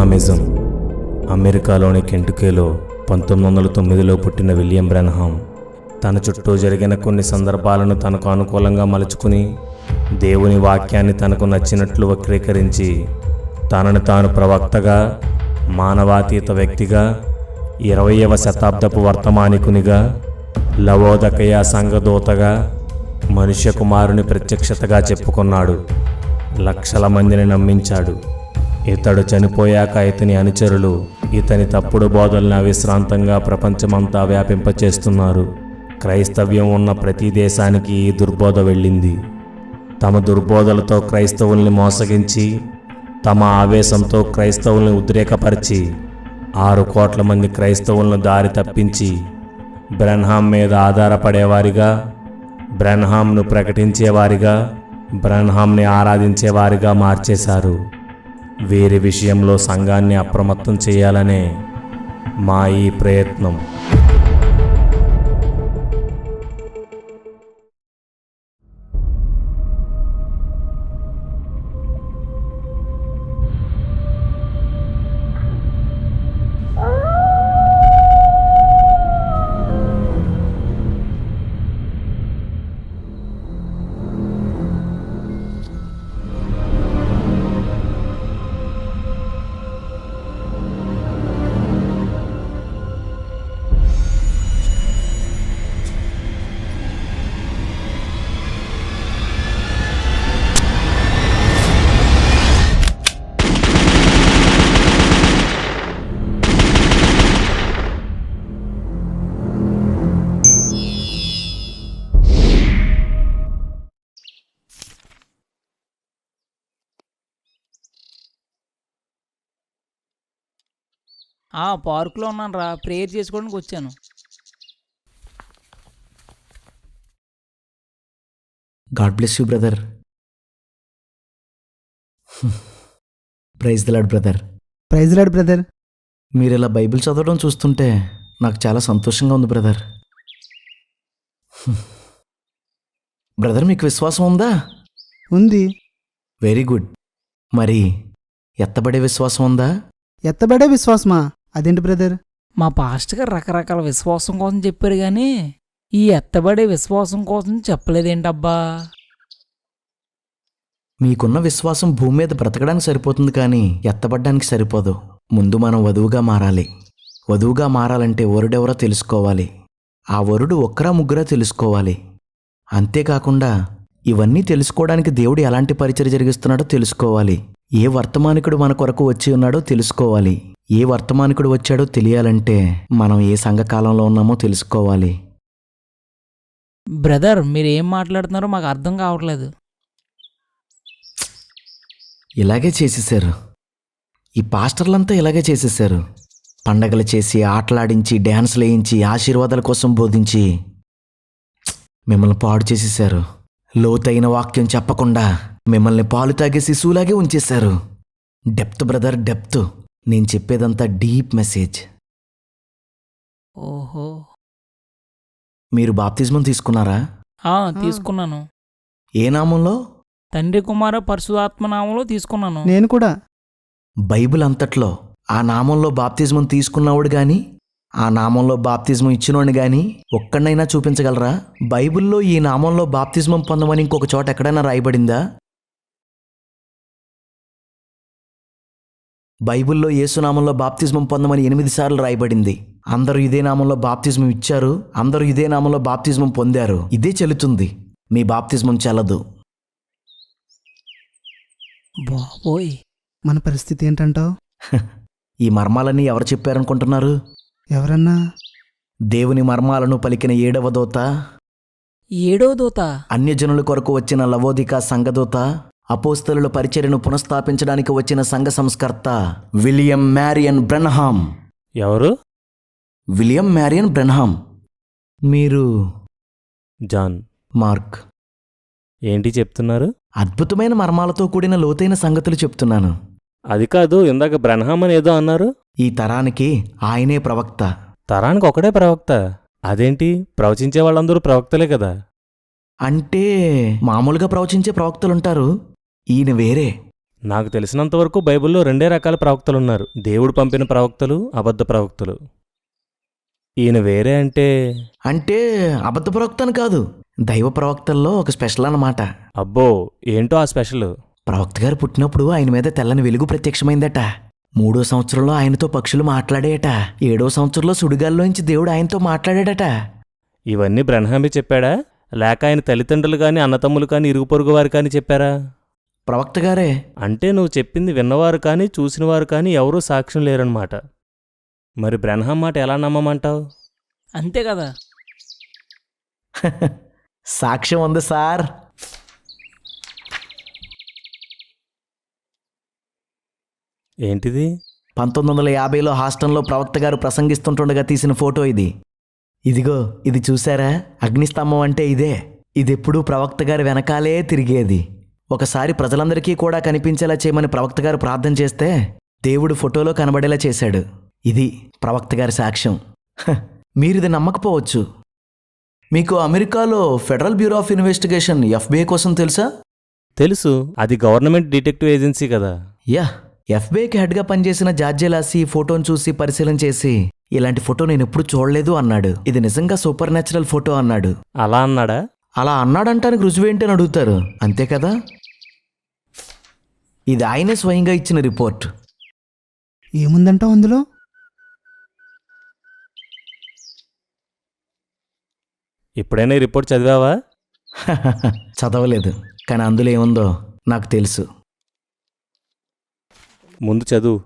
బ్రెన్హామిజం అమెరికాలోని కెంటుకేలో పంతొమ్మిది వందల తొమ్మిదిలో పుట్టిన విలియం బ్రెన్హామ్ తన చుట్టూ జరిగిన కొన్ని సందర్భాలను తనకు అనుకూలంగా మలుచుకుని దేవుని వాక్యాన్ని తనకు నచ్చినట్లు వక్రీకరించి తనను తాను ప్రవక్తగా మానవాతీత వ్యక్తిగా ఇరవయవ శతాబ్దపు వర్తమానికునిగా లవోదకయ సంఘదూతగా మనుష్య కుమారుని ప్రత్యక్షతగా చెప్పుకున్నాడు లక్షల మందిని నమ్మించాడు ఇతడు చనిపోయాక ఇతని అనుచరులు ఇతని తప్పుడు బోధల్ని అవిశ్రాంతంగా ప్రపంచమంతా వ్యాపింపచేస్తున్నారు క్రైస్తవ్యం ఉన్న ప్రతి దేశానికి ఈ దుర్బోధ వెళ్ళింది తమ దుర్బోధలతో క్రైస్తవుల్ని మోసగించి తమ ఆవేశంతో క్రైస్తవుల్ని ఉద్రేకపరిచి ఆరు కోట్ల మంది క్రైస్తవులను దారి తప్పించి బ్రన్హాం మీద ఆధారపడేవారిగా బ్రన్హాంను ప్రకటించేవారిగా బ్రన్హాంని ఆరాధించేవారిగా మార్చేశారు వీరి విషయంలో సంఘాన్ని అప్రమత్తం చేయాలనే మా ఈ ప్రయత్నం పార్కులో ఉన్నాను రా ప్రేయర్ చేసుకోవడానికి వచ్చాను God bless you brother praise the Lord brother praise the Lord brother మీరు ఇలా బైబిల్ చదవడం చూస్తుంటే నాకు చాలా సంతోషంగా ఉంది బ్రదర్ బ్రదర్ మీకు విశ్వాసం ఉందా ఉంది వెరీ గుడ్ మరి ఎత్తబడే విశ్వాసం ఉందా ఎత్తబడే విశ్వాసమా అదేంటి బ్రదర్ మా పాస్ట్ గారు రకరకాల విశ్వాసం కోసం చెప్పారు కానీ ఈ ఎత్తబడే విశ్వాసం కోసం చెప్పలేదేంటబ్బా మీకున్న విశ్వాసం భూమి మీద బ్రతకడానికి సరిపోతుంది కానీ ఎత్తబడ్డానికి సరిపోదు ముందు మనం వధువుగా మారాలి వధువుగా మారాలంటే వరుడెవరో తెలుసుకోవాలి ఆ వరుడు ఒక్కరా ముగ్గురా తెలుసుకోవాలి అంతేకాకుండా ఇవన్నీ తెలుసుకోవడానికి దేవుడు ఎలాంటి పరిచయం జరిగిస్తున్నాడో తెలుసుకోవాలి ఏ వర్తమానికుడు మన కొరకు వచ్చి ఉన్నాడో తెలుసుకోవాలి ఏ వర్తమానికుడు వచ్చాడో తెలియాలంటే మనం ఏ సంఘకాలంలో ఉన్నామో తెలుసుకోవాలి బ్రదర్ మీరు ఏం మాట్లాడుతున్నారో మాకు అర్థం కావట్లేదు ఇలాగే చేసేసారు ఈ పాస్టర్లంతా ఇలాగే చేసేసారు పండగలు చేసి ఆటలాడించి డ్యాన్స్లు వేయించి ఆశీర్వాదాల కోసం బోధించి మిమ్మల్ని పాడు చేసేసారు లోతైన వాక్యం చెప్పకుండా మిమ్మల్ని పాలు తాగే శిశువులాగే ఉంచేశారు డెప్త్ బ్రదర్ డెప్త్ నేను చెప్పేదంతా డీప్ మెసేజ్ ఓహో మీరు బాప్తిజమం తీసుకున్నారా తీసుకున్నాను ఏ నామంలో తండ్రి కుమార పరశుదాత్మ నామంలో తీసుకున్నాను నేను కూడా బైబిల్ అంతట్లో ఆ నామంలో బాప్తిజమం తీసుకున్నవాడు గాని ఆ నామంలో బాప్తిజమం ఇచ్చినోడు గాని ఒక్కడైనా చూపించగలరా బైబిల్లో ఈ నామంలో బాప్తిజమం పొందమని ఇంకొక చోట ఎక్కడైనా రాయబడిందా బైబిల్లో యేసునామంలో బాప్తిజం పొందమని ఎనిమిది సార్లు రాయబడింది అందరూ ఇదే నామంలో బాప్తిజం ఇచ్చారు అందరూ ఇదే నామంలో బాప్తిజమం పొందారు ఇదే చెల్లుతుంది మీ బాప్తిజం చెల్లదు బాబోయ్ మన పరిస్థితి ఏంటంటావు ఈ మర్మాలని ఎవరు చెప్పారనుకుంటున్నారు ఎవరన్నా దేవుని మర్మాలను పలికిన ఏడవ దోత ఏడవ దూత అన్యజనుల కొరకు వచ్చిన లవోదిక సంఘదూత అపోస్తలుల పరిచర్యను పునఃస్థాపించడానికి వచ్చిన సంఘ సంస్కర్త విలియం మ్యారియన్ బ్రెన్హామ్ ఎవరు విలియం మ్యారియన్ బ్రెన్హామ్ మీరు జాన్ మార్క్ ఏంటి చెప్తున్నారు అద్భుతమైన మర్మాలతో కూడిన లోతైన సంగతులు చెప్తున్నాను అది కాదు ఇందాక బ్రహ్మ అని ఏదో అన్నారు ఈ తరానికి ఆయనే ప్రవక్త తరానికి ఒకటే ప్రవక్త అదేంటి ప్రవచించే వాళ్ళందరూ ప్రవక్తలే కదా అంటే మామూలుగా ప్రవచించే ప్రవక్తలుంటారు ఈయన వేరే నాకు తెలిసినంతవరకు బైబిల్లో రెండే రకాల ప్రవక్తలున్నారు దేవుడు పంపిన ప్రవక్తలు అబద్ధ ప్రవక్తలు ఈయన వేరే అంటే అంటే అబద్ధ ప్రవక్తను కాదు దైవ ప్రవక్తల్లో ఒక స్పెషల్ అన్నమాట అబ్బో ఏంటో ఆ స్పెషల్ ప్రవక్త గారు పుట్టినప్పుడు ఆయన మీద తెల్లని వెలుగు ప్రత్యక్షమైందట మూడో సంవత్సరంలో ఆయనతో పక్షులు మాట్లాడేట ఏడో సంవత్సరంలో సుడిగాల్లోంచి దేవుడు ఆయనతో మాట్లాడాడట ఇవన్నీ బ్రహ్మాంబి చెప్పాడా లేక ఆయన తల్లిదండ్రులు కానీ అన్నతమ్ములు కానీ ఇరుగు పొరుగు వారు కానీ చెప్పారా ప్రవక్త గారే అంటే నువ్వు చెప్పింది విన్నవారు కానీ చూసినవారు కానీ ఎవరూ సాక్ష్యం లేరనమాట మరి బ్రహ్మం మాట ఎలా నమ్మమంటావు అంతే కదా సాక్ష్యం ఉంది సార్ ఏంటిది పంతొమ్మిది వందల యాభైలో హాస్టల్లో ప్రవక్త గారు ప్రసంగిస్తుంటుండగా తీసిన ఫోటో ఇది ఇదిగో ఇది చూసారా అగ్నిస్తంభం అంటే ఇదే ఇది ఎప్పుడూ ప్రవక్త గారి వెనకాలే తిరిగేది ఒకసారి ప్రజలందరికీ కూడా కనిపించేలా చేయమని ప్రవక్త గారు ప్రార్థన చేస్తే దేవుడు ఫోటోలో కనబడేలా చేశాడు ఇది ప్రవక్త గారి సాక్ష్యం ఇది నమ్మకపోవచ్చు మీకు అమెరికాలో Federal Bureau of Investigation FBI కోసం తెలుసా తెలుసు అది గవర్నమెంట్ డిటెక్టివ్ ఏజెన్సీ కదా యా ఎఫ్బిఐకి హెడ్గా పనిచేసిన జార్జెలాసి ఫోటోను చూసి పరిశీలన చేసి ఇలాంటి ఫోటో నేను ఎప్పుడు చూడలేదు అన్నాడు ఇది నిజంగా సూపర్ న్యాచురల్ ఫోటో అన్నాడు అలా అన్నాడా అలా అన్నాడంటానికి రుజువేంటి అని అడుగుతారు అంతే కదా ఇది ఆయనే స్వయంగా ఇచ్చిన రిపోర్ట్ ఏముందంటావు అందులో ఎప్పుడైనా రిపోర్ట్ చదివావా చదవలేదు కానీ అందులో ఏముందో నాకు తెలుసు ముందు చదువు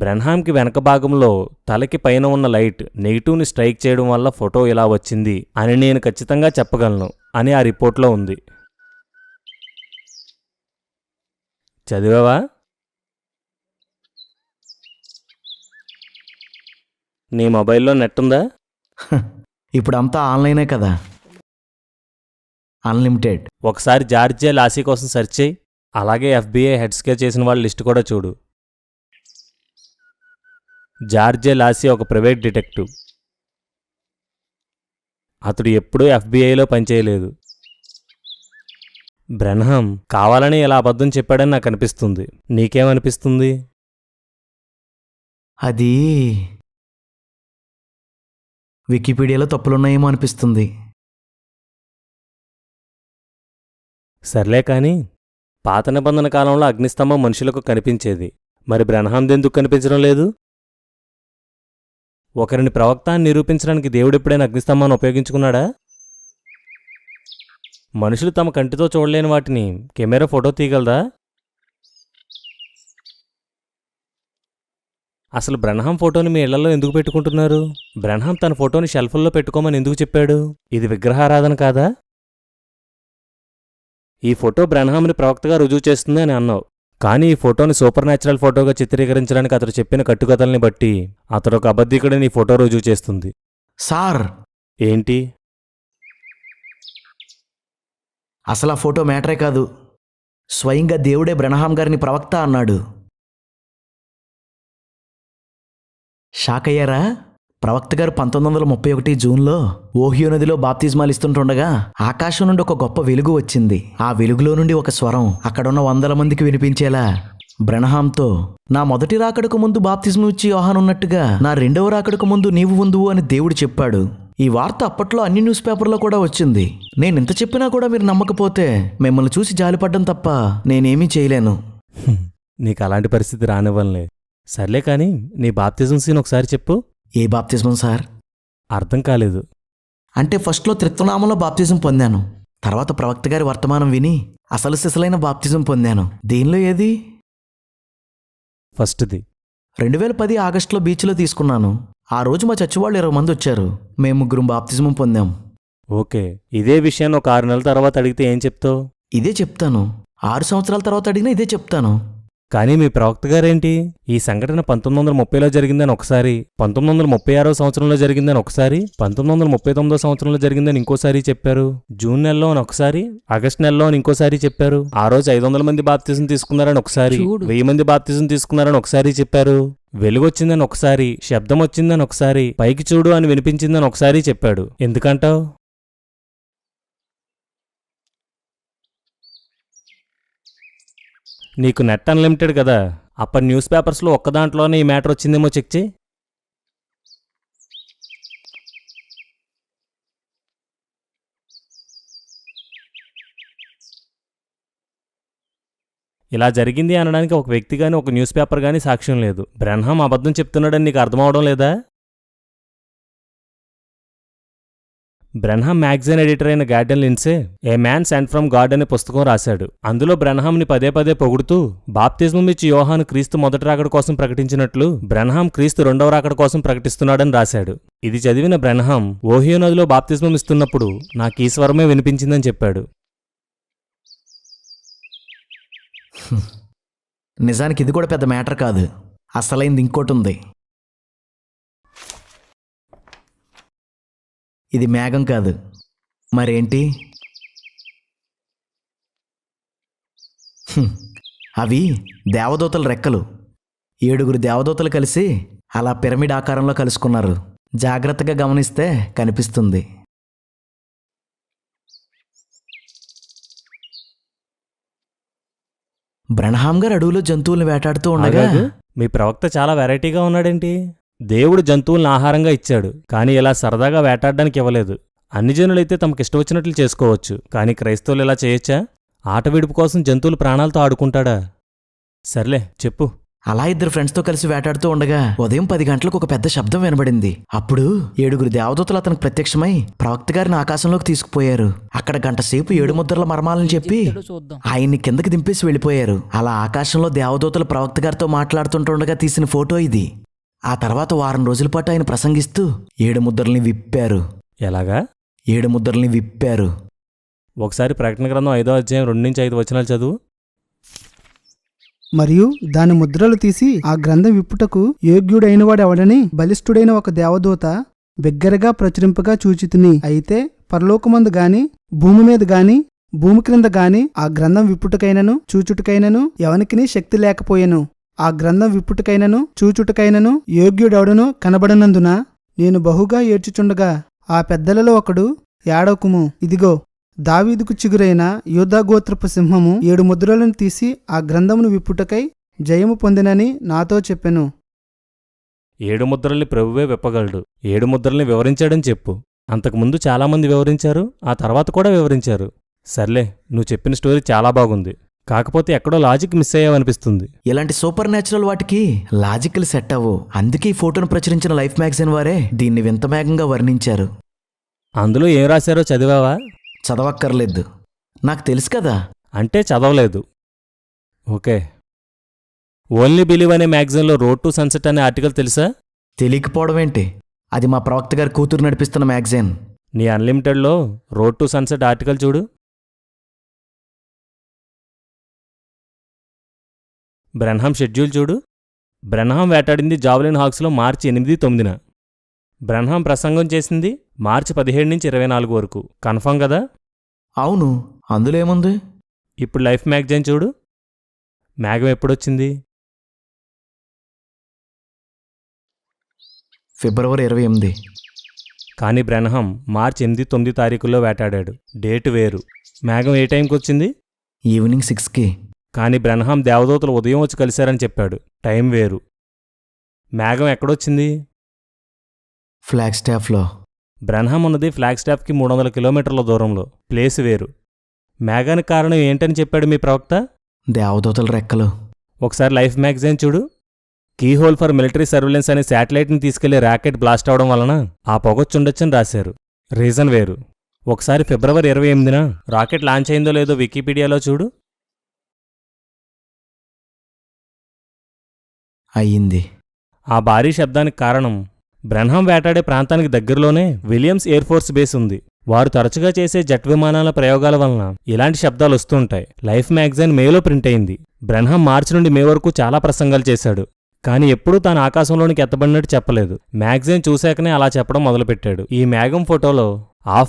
బ్రెన్హామ్కి వెనక భాగంలో తలకి పైన ఉన్న లైట్ నెగిటివ్ని స్ట్రైక్ చేయడం వల్ల ఫోటో ఇలా వచ్చింది అని నేను ఖచ్చితంగా చెప్పగలను అని ఆ రిపోర్ట్లో ఉంది చదివావా నీ మొబైల్లో నెట్ ఉందా ఇప్పుడు అంతా ఆన్లైనే కదా అన్లిమిటెడ్ ఒకసారి జార్జియా లాసీ కోసం సెర్చ్ చేయి అలాగే ఎఫ్బిఐ హెడ్స్కే చేసిన వాళ్ళ లిస్ట్ కూడా చూడు జార్జే లాసీ ఒక ప్రైవేట్ డిటెక్టివ్ అతడు ఎప్పుడూ ఎఫ్బిఐలో పనిచేయలేదు బ్రహ్మం కావాలని ఇలా అబద్ధం చెప్పాడని నాకు అనిపిస్తుంది నీకేమనిపిస్తుంది అది వికీపీడియాలో తప్పులున్నాయేమో అనిపిస్తుంది సర్లే కానీ పాత నిబంధన కాలంలో అగ్నిస్తంభం మనుషులకు కనిపించేది మరి బ్రహ్మాందెందుకు ఎందుకు కనిపించడం లేదు ఒకరిని ప్రవక్త అని నిరూపించడానికి దేవుడు ఎప్పుడైనా అగ్నిస్తంభాన్ని ఉపయోగించుకున్నాడా మనుషులు తమ కంటితో చూడలేని వాటిని కెమెరా ఫోటో తీయగలదా అసలు బ్రహ్మం ఫోటోని మీ ఇళ్లలో ఎందుకు పెట్టుకుంటున్నారు బ్రహ్మం తన ఫోటోని షెల్ఫుల్లో పెట్టుకోమని ఎందుకు చెప్పాడు ఇది విగ్రహారాధన కాదా ఈ ఫోటో బ్రహ్మాముని ప్రవక్తగా రుజువు చేస్తుంది అని అన్నావు కానీ ఈ ఫోటోని సూపర్ న్యాచురల్ ఫోటోగా చిత్రీకరించడానికి అతడు చెప్పిన కట్టుకథల్ని బట్టి అతడు ఒక అబద్ధికుడిని ఫోటో రుజువు చేస్తుంది సార్ ఏంటి అసలు ఆ ఫోటో మ్యాటరే కాదు స్వయంగా దేవుడే బ్రహ్నాం గారిని ప్రవక్త అన్నాడు షాక్ అయ్యారా ప్రవక్త గారు పంతొమ్మిది వందల ముప్పై ఒకటి జూన్లో ఓహియో నదిలో బాప్తిజమాలు ఇస్తుంటుండగా ఆకాశం నుండి ఒక గొప్ప వెలుగు వచ్చింది ఆ వెలుగులో నుండి ఒక స్వరం అక్కడున్న వందల మందికి వినిపించేలా బ్రనహాంతో నా మొదటి రాకడకు ముందు బాప్తిజం ఇచ్చి యోహాన్ ఉన్నట్టుగా నా రెండవ రాకడకు ముందు నీవు ఉందువు అని దేవుడు చెప్పాడు ఈ వార్త అప్పట్లో అన్ని న్యూస్ పేపర్లో కూడా వచ్చింది నేను ఇంత చెప్పినా కూడా మీరు నమ్మకపోతే మిమ్మల్ని చూసి జాలిపడ్డం తప్ప నేనేమీ చేయలేను నీకు అలాంటి పరిస్థితి రానివ్వాలి సర్లే కానీ నీ బాప్తిజం సీన్ ఒకసారి చెప్పు ఏ బాప్తిజం సార్ అర్థం కాలేదు అంటే ఫస్ట్లో త్రిత్వనామంలో బాప్తిజం పొందాను తర్వాత ప్రవక్త గారి వర్తమానం విని అసలు సిసలైన బాప్తిజం పొందాను దీనిలో ఏది ఫస్ట్ది రెండు వేల పది ఆగస్టులో బీచ్లో తీసుకున్నాను ఆ రోజు మా చచ్చివాళ్ళు ఇరవై మంది వచ్చారు మేము ముగ్గురు బాప్తిజం పొందాం ఓకే ఇదే విషయాన్ని ఒక ఆరు నెలల తర్వాత అడిగితే ఏం చెప్తావు ఇదే చెప్తాను ఆరు సంవత్సరాల తర్వాత అడిగినా ఇదే చెప్తాను కానీ మీ ప్రవక్త గారేంటి ఈ సంఘటన పంతొమ్మిది వందల ముప్పైలో జరిగిందని ఒకసారి పంతొమ్మిది వందల ముప్పై ఆరో సంవత్సరంలో జరిగిందని ఒకసారి పంతొమ్మిది వందల ముప్పై తొమ్మిదో సంవత్సరంలో జరిగిందని ఇంకోసారి చెప్పారు జూన్ నెలలో అని ఒకసారి ఆగస్టు నెలలో అని ఇంకోసారి చెప్పారు ఆ రోజు ఐదు వందల మంది బాప్తిజం తీసుకున్నారని ఒకసారి వెయ్యి మంది బాప్తిజం తీసుకున్నారని ఒకసారి చెప్పారు వెలుగొచ్చిందని ఒకసారి శబ్దం వచ్చిందని ఒకసారి పైకి చూడు అని వినిపించిందని ఒకసారి చెప్పాడు ఎందుకంటావు నీకు నెట్ అన్లిమిటెడ్ కదా అప్పటి న్యూస్ పేపర్స్లో ఒక్కదాంట్లోనే ఈ మ్యాటర్ వచ్చిందేమో చెక్ చేయి ఇలా జరిగింది అనడానికి ఒక వ్యక్తి కానీ ఒక న్యూస్ పేపర్ కానీ సాక్ష్యం లేదు బ్రహ్మం అబద్ధం చెప్తున్నాడని నీకు అర్థమవడం లేదా బ్రెన్హమ్ మ్యాగజైన్ ఎడిటర్ అయిన Gordon Lindsay a man sent from God అనే పుస్తకం రాశాడు అందులో బ్రెన్హామ్ని పదే పదే పొగుడుతూ బాప్తిజం ఇచ్చి యోహాను క్రీస్తు మొదటి రాకడ కోసం ప్రకటించినట్లు బ్రెన్హామ్ క్రీస్తు రెండవ రాకడ కోసం ప్రకటిస్తున్నాడని రాశాడు ఇది చదివిన బ్రెన్హామ్ ఓహియో నదిలో బాప్తిజం ఇస్తున్నప్పుడు నాకు ఈ స్వరమే వినిపించిందని చెప్పాడు నిజానికి ఇది కూడా పెద్ద మ్యాటర్ కాదు అసలైంది ఇంకోటి ఉంది ఇది మేఘం కాదు మరేంటి అవి దేవదూతల రెక్కలు ఏడుగురు దేవదూతలు కలిసి అలా పిరమిడ్ ఆకారంలో కలుసుకున్నారు జాగ్రత్తగా గమనిస్తే కనిపిస్తుంది బ్రహ్మాం గారు అడవులో జంతువులను వేటాడుతూ ఉండగా మీ ప్రవక్త చాలా వెరైటీగా ఉన్నాడేంటి దేవుడు జంతువులను ఆహారంగా ఇచ్చాడు కానీ ఇలా సరదాగా వేటాడడానికి ఇవ్వలేదు అన్ని జనులైతే తమకిష్టం వచ్చినట్లు చేసుకోవచ్చు కానీ క్రైస్తవులు ఇలా చేయొచ్చా ఆట విడుపు కోసం జంతువులు ప్రాణాలతో ఆడుకుంటాడా సర్లే చెప్పు అలా ఇద్దరు ఫ్రెండ్స్తో కలిసి వేటాడుతూ ఉండగా ఉదయం పది గంటలకు ఒక పెద్ద శబ్దం వినబడింది అప్పుడు ఏడుగురు దేవదూతలు అతనికి ప్రత్యక్షమై ప్రవక్త గారిని ఆకాశంలోకి తీసుకుపోయారు అక్కడ గంట సేపు ఏడు ముద్రల మర్మాలను చెప్పి ఆయన్ని కిందకి దింపేసి వెళ్ళిపోయారు అలా ఆకాశంలో దేవదూతలు ప్రవక్త గారితో మాట్లాడుతుంటుండగా తీసిన ఫోటో ఇది ఆ తర్వాత వారం రోజుల పాటు ఆయన ప్రసంగిస్తూ ఏడు ముద్రల్ని విప్పారు ఎలాగా ఏడు ముద్రల్ని విప్పారు ఒకసారి ప్రకటన గ్రంథం ఐదో అధ్యాయం రెండు నుంచి ఐదు వచనాలు చదువు మరియు దాని ముద్రలు తీసి ఆ గ్రంథం విప్పుటకు యోగ్యుడైన ఎవడని బలిష్ఠుడైన ఒక దేవదూత బిగ్గరగా ప్రచురింపగా చూచితిని అయితే పరలోకమందు గాని భూమి మీద గాని భూమి క్రింద గాని ఆ గ్రంథం విప్పుటకైనను చూచుటకైనను ఎవనికిని శక్తి లేకపోయెను ఆ గ్రంథం విప్పుటకైనను చూచుటకైనను యోగ్యుడవడను కనబడనందున నేను బహుగా ఏడ్చుచుండగా ఆ పెద్దలలో ఒకడు యాడోకుము ఇదిగో దావీదుకు చిగురైన యూధాగోత్రపు సింహము ఏడు ముద్రలను తీసి ఆ గ్రంథమును విప్పుటకై జయము పొందినని నాతో చెప్పెను ఏడు ముద్రల్ని ప్రభువే విప్పగలడు ఏడు ముద్రల్ని వివరించాడని చెప్పు అంతకుముందు చాలామంది వివరించారు ఆ తర్వాత కూడా వివరించారు సర్లే నువ్వు చెప్పిన స్టోరీ చాలా బాగుంది కాకపోతే ఎక్కడో లాజిక్ మిస్ అయ్యావనిపిస్తుంది ఇలాంటి సూపర్ న్యాచురల్ వాటికి లాజిక్లు సెట్ అవ్వు అందుకే ఈ ఫోటోను ప్రచురించిన లైఫ్ మ్యాగజైన్ వారే దీన్ని వింతమేగంగా వర్ణించారు అందులో ఏం రాశారో చదివావా చదవక్కర్లేదు నాకు తెలుసు కదా అంటే చదవలేదు ఓకే ఓన్లీ బిలీవ్ అనే మ్యాగజైన్లో రోడ్ టు సన్సెట్ అనే ఆర్టికల్ తెలుసా తెలియకపోవడం ఏంటి అది మా ప్రవక్త గారి కూతురు నడిపిస్తున్న మ్యాగజైన్ నీ అన్లిమిటెడ్లో రోడ్ టు సన్సెట్ ఆర్టికల్ చూడు బ్రెన్హాం షెడ్యూల్ చూడు బ్రెన్హాం వేటాడింది జావలిన్ హాక్స్లో మార్చి ఎనిమిది తొమ్మిదిన బ్రెన్హాం ప్రసంగం చేసింది మార్చి పదిహేడు నుంచి ఇరవై నాలుగు వరకు కన్ఫామ్ కదా అవును అందులో ఏముంది ఇప్పుడు లైఫ్ మ్యాగజైన్ చూడు మేఘం ఎప్పుడొచ్చింది ఫిబ్రవరి ఇరవై ఎనిమిది కానీ బ్రెన్హం మార్చి ఎనిమిది తొమ్మిది తారీఖుల్లో వేటాడాడు డేట్ వేరు మేఘం ఏ టైంకి వచ్చింది ఈవినింగ్ సిక్స్కి కాని బ్రహ్మం దేవదూతలు ఉదయం వచ్చి కలిశారని చెప్పాడు టైం వేరు మేఘం ఎక్కడొచ్చింది ఫ్లాగ్స్టాఫ్లో బ్రహ్మం ఉన్నది ఫ్లాగ్స్టాఫ్కి మూడు వందల కిలోమీటర్ల దూరంలో ప్లేస్ వేరు మేఘానికి కారణం ఏంటని చెప్పాడు మీ ప్రవక్త దేవదూతల రెక్కలు ఒకసారి లైఫ్ మ్యాగజైన్ చూడు keyhole for military surveillance అనే శాటిలైట్ని తీసుకెళ్లి రాకెట్ బ్లాస్ట్ అవడం వలన ఆ పొగొచ్చుండొచ్చని రాశారు రీజన్ వేరు ఒకసారి ఫిబ్రవరి ఇరవై ఎనిమిదిన రాకెట్ లాంచ్ అయిందో లేదో వికీపీడియాలో చూడు అయ్యింది ఆ భారీ శబ్దానికి కారణం బ్రహ్మం వేటాడే ప్రాంతానికి దగ్గరలోనే విలియమ్స్ ఎయిర్ ఫోర్స్ బేస్ ఉంది వారు తరచుగా చేసే జట్ విమానాల ప్రయోగాల వలన ఇలాంటి శబ్దాలు వస్తుంటాయి లైఫ్ మ్యాగజైన్ మేలో ప్రింట్ అయింది బ్రెన్హం మార్చి నుండి మే వరకు చాలా ప్రసంగాలు చేశాడు కానీ ఎప్పుడూ తాను ఆకాశంలోనికి ఎత్తబడినట్టు చెప్పలేదు మ్యాగజైన్ చూశాకనే అలా చెప్పడం మొదలుపెట్టాడు ఈ మ్యాగం ఫోటోలో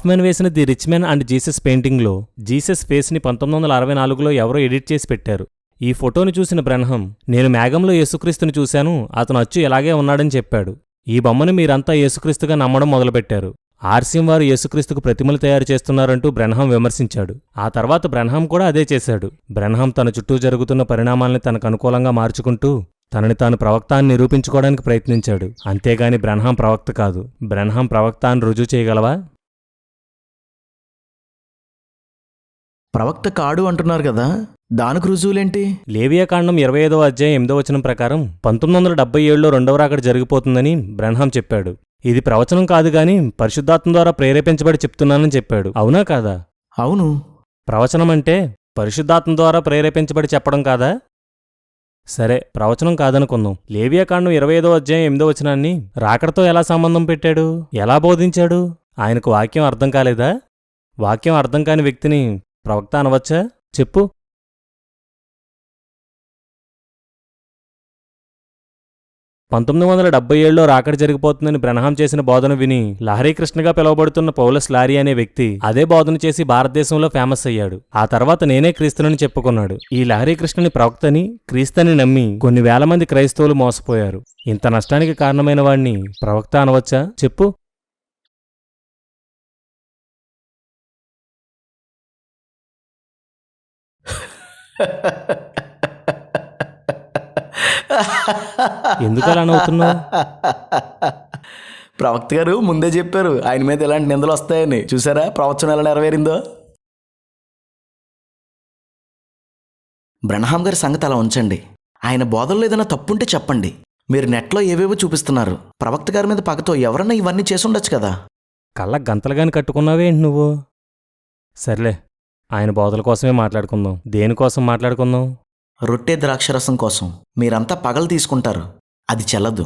మెన్ వేసిన the rich men and Jesus పెయింటింగ్లో జీసస్ ఫేస్ని పంతొమ్మిది వందల అరవై నాలుగులో ఎవరో ఎడిట్ చేసి పెట్టారు ఈ ఫోటోను చూసిన బ్రహ్మం నేను మేఘంలో యేసుక్రీస్తుని చూశాను అతను అచ్చు ఇలాగే ఉన్నాడని చెప్పాడు ఈ బొమ్మను మీరంతా యేసుక్రీస్తుగా నమ్మడం మొదలుపెట్టారు ఆర్సియం వారు యేసుక్రీస్తుకు ప్రతిమలు తయారు చేస్తున్నారంటూ బ్రహ్మం విమర్శించాడు ఆ తర్వాత బ్రహ్మం కూడా అదే చేశాడు బ్రహ్మం తన చుట్టూ జరుగుతున్న పరిణామాల్ని తనకు అనుకూలంగా మార్చుకుంటూ తనని తాను ప్రవక్త అని నిరూపించుకోవడానికి ప్రయత్నించాడు అంతేగాని బ్రహ్మం ప్రవక్త కాదు బ్రహ్మం ప్రవక్త అని రుజువు చేయగలవా ప్రవక్త కాడు అంటున్నారు కదా దానికి రుజువులేంటి లేవియాకాండం ఇరవై ఐదవ అధ్యాయం ఎనిమిదవ వచనం ప్రకారం పంతొమ్మిది వందల డెబ్బై ఏడులో రెండవ రాకడ జరిగిపోతుందని బ్రహ్మం చెప్పాడు ఇది ప్రవచనం కాదు గాని పరిశుద్ధాత్మ ద్వారా ప్రేరేపించబడి చెప్తున్నానని చెప్పాడు అవునా కాదా అవును ప్రవచనం అంటే పరిశుద్ధాత్మ ద్వారా ప్రేరేపించబడి చెప్పడం కాదా సరే ప్రవచనం కాదనుకుందాం లేవియాకాండం ఇరవై ఐదో అధ్యాయం ఎనిమిదో వచనాన్ని రాకడతో ఎలా సంబంధం పెట్టాడు ఎలా బోధించాడు ఆయనకు వాక్యం అర్థం కాలేదా వాక్యం అర్థం కాని వ్యక్తిని ప్రవక్త అనవచ్చా చెప్పు పంతొమ్మిది వందల డెబ్బై ఏడులో రాకడ జరిగిపోతుందని బ్రహ్నాం చేసిన బోధన విని లహరీ కృష్ణగా పిలువబడుతున్న పౌలస్ లారీ అనే వ్యక్తి అదే బోధన చేసి భారతదేశంలో ఫేమస్ అయ్యాడు ఆ తర్వాత నేనే క్రీస్తునని చెప్పుకున్నాడు ఈ లహరీ కృష్ణని ప్రవక్తని క్రీస్తని నమ్మి కొన్ని వేల మంది క్రైస్తవులు మోసపోయారు ఇంత నష్టానికి కారణమైన వాణ్ణి ప్రవక్త అనవచ్చా చెప్పు ఎందుకు అలా నవ్వుతున్నావు ప్రవక్త గారు ముందే చెప్పారు ఆయన మీద ఇలాంటి నిందలు వస్తాయని చూసారా ప్రవచనం ఎలా నెరవేరిందో బ్రహ్నాం గారి సంగతి అలా ఉంచండి ఆయన బోధల్లో ఏదైనా తప్పుంటే చెప్పండి మీరు నెట్లో ఏవేవో చూపిస్తున్నారు ప్రవక్త గారి మీద పగతో ఎవరన్నా ఇవన్నీ చేసుండొచ్చు కదా కళ్ళ గంతలు కానీ కట్టుకున్నావేంటి నువ్వు సర్లే ఆయన బోధల కోసమే మాట్లాడుకుందాం దేనికోసం మాట్లాడుకుందాం రొట్టె ద్రాక్షరసం కోసం మీరంతా పగలు తీసుకుంటారు అది చెల్లదు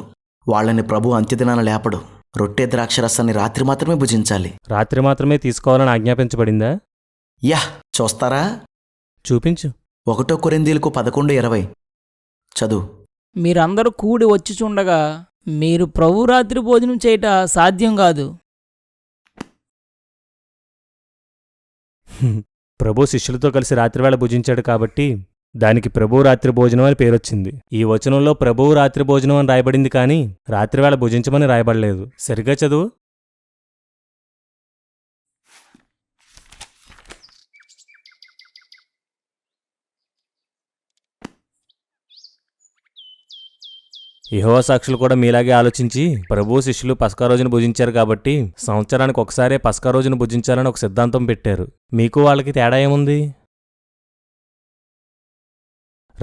వాళ్ళని ప్రభు అంత్యదినాన లేపడు రొట్టె ద్రాక్షరసాన్ని రాత్రి మాత్రమే భుజించాలి రాత్రి మాత్రమే తీసుకోవాలని ఆజ్ఞాపించబడిందా యా చూస్తారా చూపించు ఒకటో కొరిందీలకు పదకొండు ఇరవై చదువు మీరందరూ కూడి వచ్చి చూడగా మీరు ప్రభు రాత్రి భోజనం చేయట సాధ్యం కాదు ప్రభు శిష్యులతో కలిసి రాత్రివేళ భుజించాడు కాబట్టి దానికి ప్రభువు రాత్రి భోజనం అని పేరొచ్చింది ఈ వచనంలో ప్రభువు రాత్రి భోజనం అని రాయబడింది కానీ రాత్రివేళ భుజించమని రాయబడలేదు సరిగా చదువు యహోవా సాక్షులు కూడా మీలాగే ఆలోచించి ప్రభు శిష్యులు పస్కా రోజును భుజించారు కాబట్టి సంవత్సరానికి ఒకసారే పస్కా రోజును భుజించాలని ఒక సిద్ధాంతం పెట్టారు మీకు వాళ్ళకి తేడా ఏముంది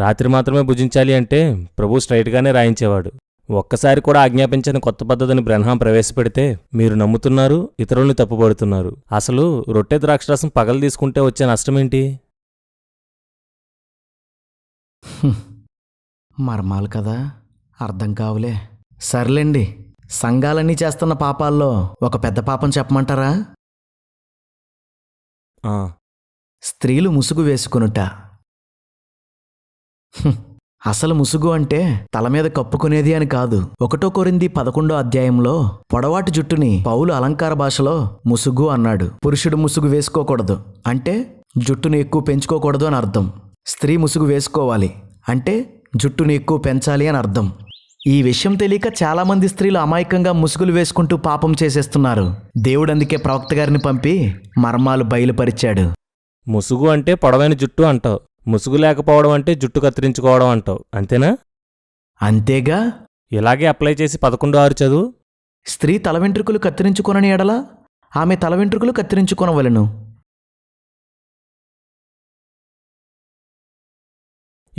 రాత్రి మాత్రమే భుజించాలి అంటే ప్రభు స్ట్రైట్గానే రాయించేవాడు ఒక్కసారి కూడా ఆజ్ఞాపించని కొత్త పద్ధతిని బ్రహ్మం ప్రవేశపెడితే మీరు నమ్ముతున్నారు ఇతరుల్ని తప్పుపడుతున్నారు అసలు రొట్టె ద్రాక్షరసం పగలు తీసుకుంటే వచ్చే నష్టమేంటి మర్మాలు కదా అర్థం కావులే సర్లేండి సంఘాలన్నీ చేస్తున్న పాపాల్లో ఒక పెద్ద పాపం చెప్పమంటారా స్త్రీలు ముసుగు వేసుకునుట అసలు ముసుగు అంటే తల మీద కప్పుకునేది అని కాదు ఒకటో కొరింది పదకొండో అధ్యాయంలో పొడవాటి జుట్టుని పౌలు అలంకార భాషలో ముసుగు అన్నాడు పురుషుడు ముసుగు వేసుకోకూడదు అంటే జుట్టును ఎక్కువ పెంచుకోకూడదు అని అర్థం స్త్రీ ముసుగు వేసుకోవాలి అంటే జుట్టును ఎక్కువ పెంచాలి అని అర్థం ఈ విషయం తెలియక చాలామంది స్త్రీలు అమాయకంగా ముసుగులు వేసుకుంటూ పాపం చేసేస్తున్నారు దేవుడు అందుకే ప్రవక్త గారిని పంపి మర్మాలు బయలుపరిచాడు ముసుగు అంటే పొడవైన జుట్టు అంటావు ముసుగు లేకపోవడం అంటే జుట్టు కత్తిరించుకోవడం అంటావు అంతేనా అంతేగా ఇలాగే అప్లై చేసి పదకొండు ఆరు చదువు స్త్రీ తల వెంట్రుకలు కత్తిరించుకోనని ఎడల ఆమె తల వెంట్రుకలు కత్తిరించుకొనవలను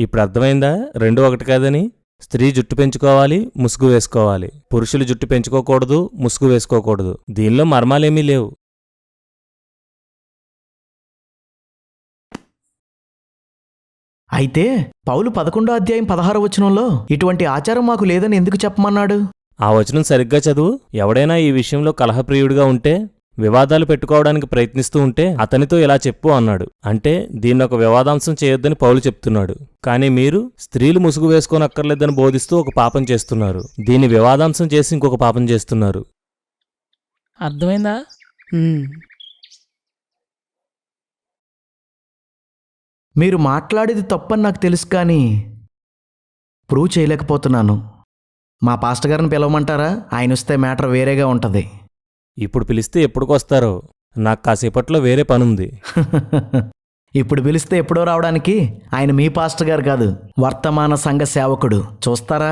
ఇప్పుడు అర్థమైందా రెండు ఒకటి కాదని స్త్రీ జుట్టు పెంచుకోవాలి ముసుగు వేసుకోవాలి పురుషులు జుట్టు పెంచుకోకూడదు ముసుగు వేసుకోకూడదు దీనిలో మర్మాలేమీ లేవు అయితే పౌలు పదకొండో అధ్యాయం పదహారో వచనంలో ఇటువంటి ఆచారం మాకు లేదని ఎందుకు చెప్పమన్నాడు ఆ వచనం సరిగ్గా చదువు ఎవడైనా ఈ విషయంలో కలహప్రియుడిగా ఉంటే వివాదాలు పెట్టుకోవడానికి ప్రయత్నిస్తూ ఉంటే అతనితో ఇలా చెప్పు అన్నాడు అంటే దీన్ని ఒక వివాదాంశం చేయొద్దని పౌలు చెప్తున్నాడు కానీ మీరు స్త్రీలు ముసుగు వేసుకోనక్కర్లేదని బోధిస్తూ ఒక పాపం చేస్తున్నారు దీన్ని వివాదాంశం చేసి ఇంకొక పాపం చేస్తున్నారు అర్థమైందా మీరు మాట్లాడేది తప్పని నాకు తెలుసు కానీ ప్రూవ్ చేయలేకపోతున్నాను మా పాస్టర్ గారిని పిలవమంటారా ఆయన వస్తే మ్యాటర్ వేరేగా ఉంటుంది ఇప్పుడు పిలిస్తే ఎప్పుడుకొస్తారు నాకు కాసేపట్లో వేరే పనుంది ఇప్పుడు పిలిస్తే ఎప్పుడో రావడానికి ఆయన మీ పాస్టర్ గారు కాదు వర్తమాన సంఘ సేవకుడు చూస్తారా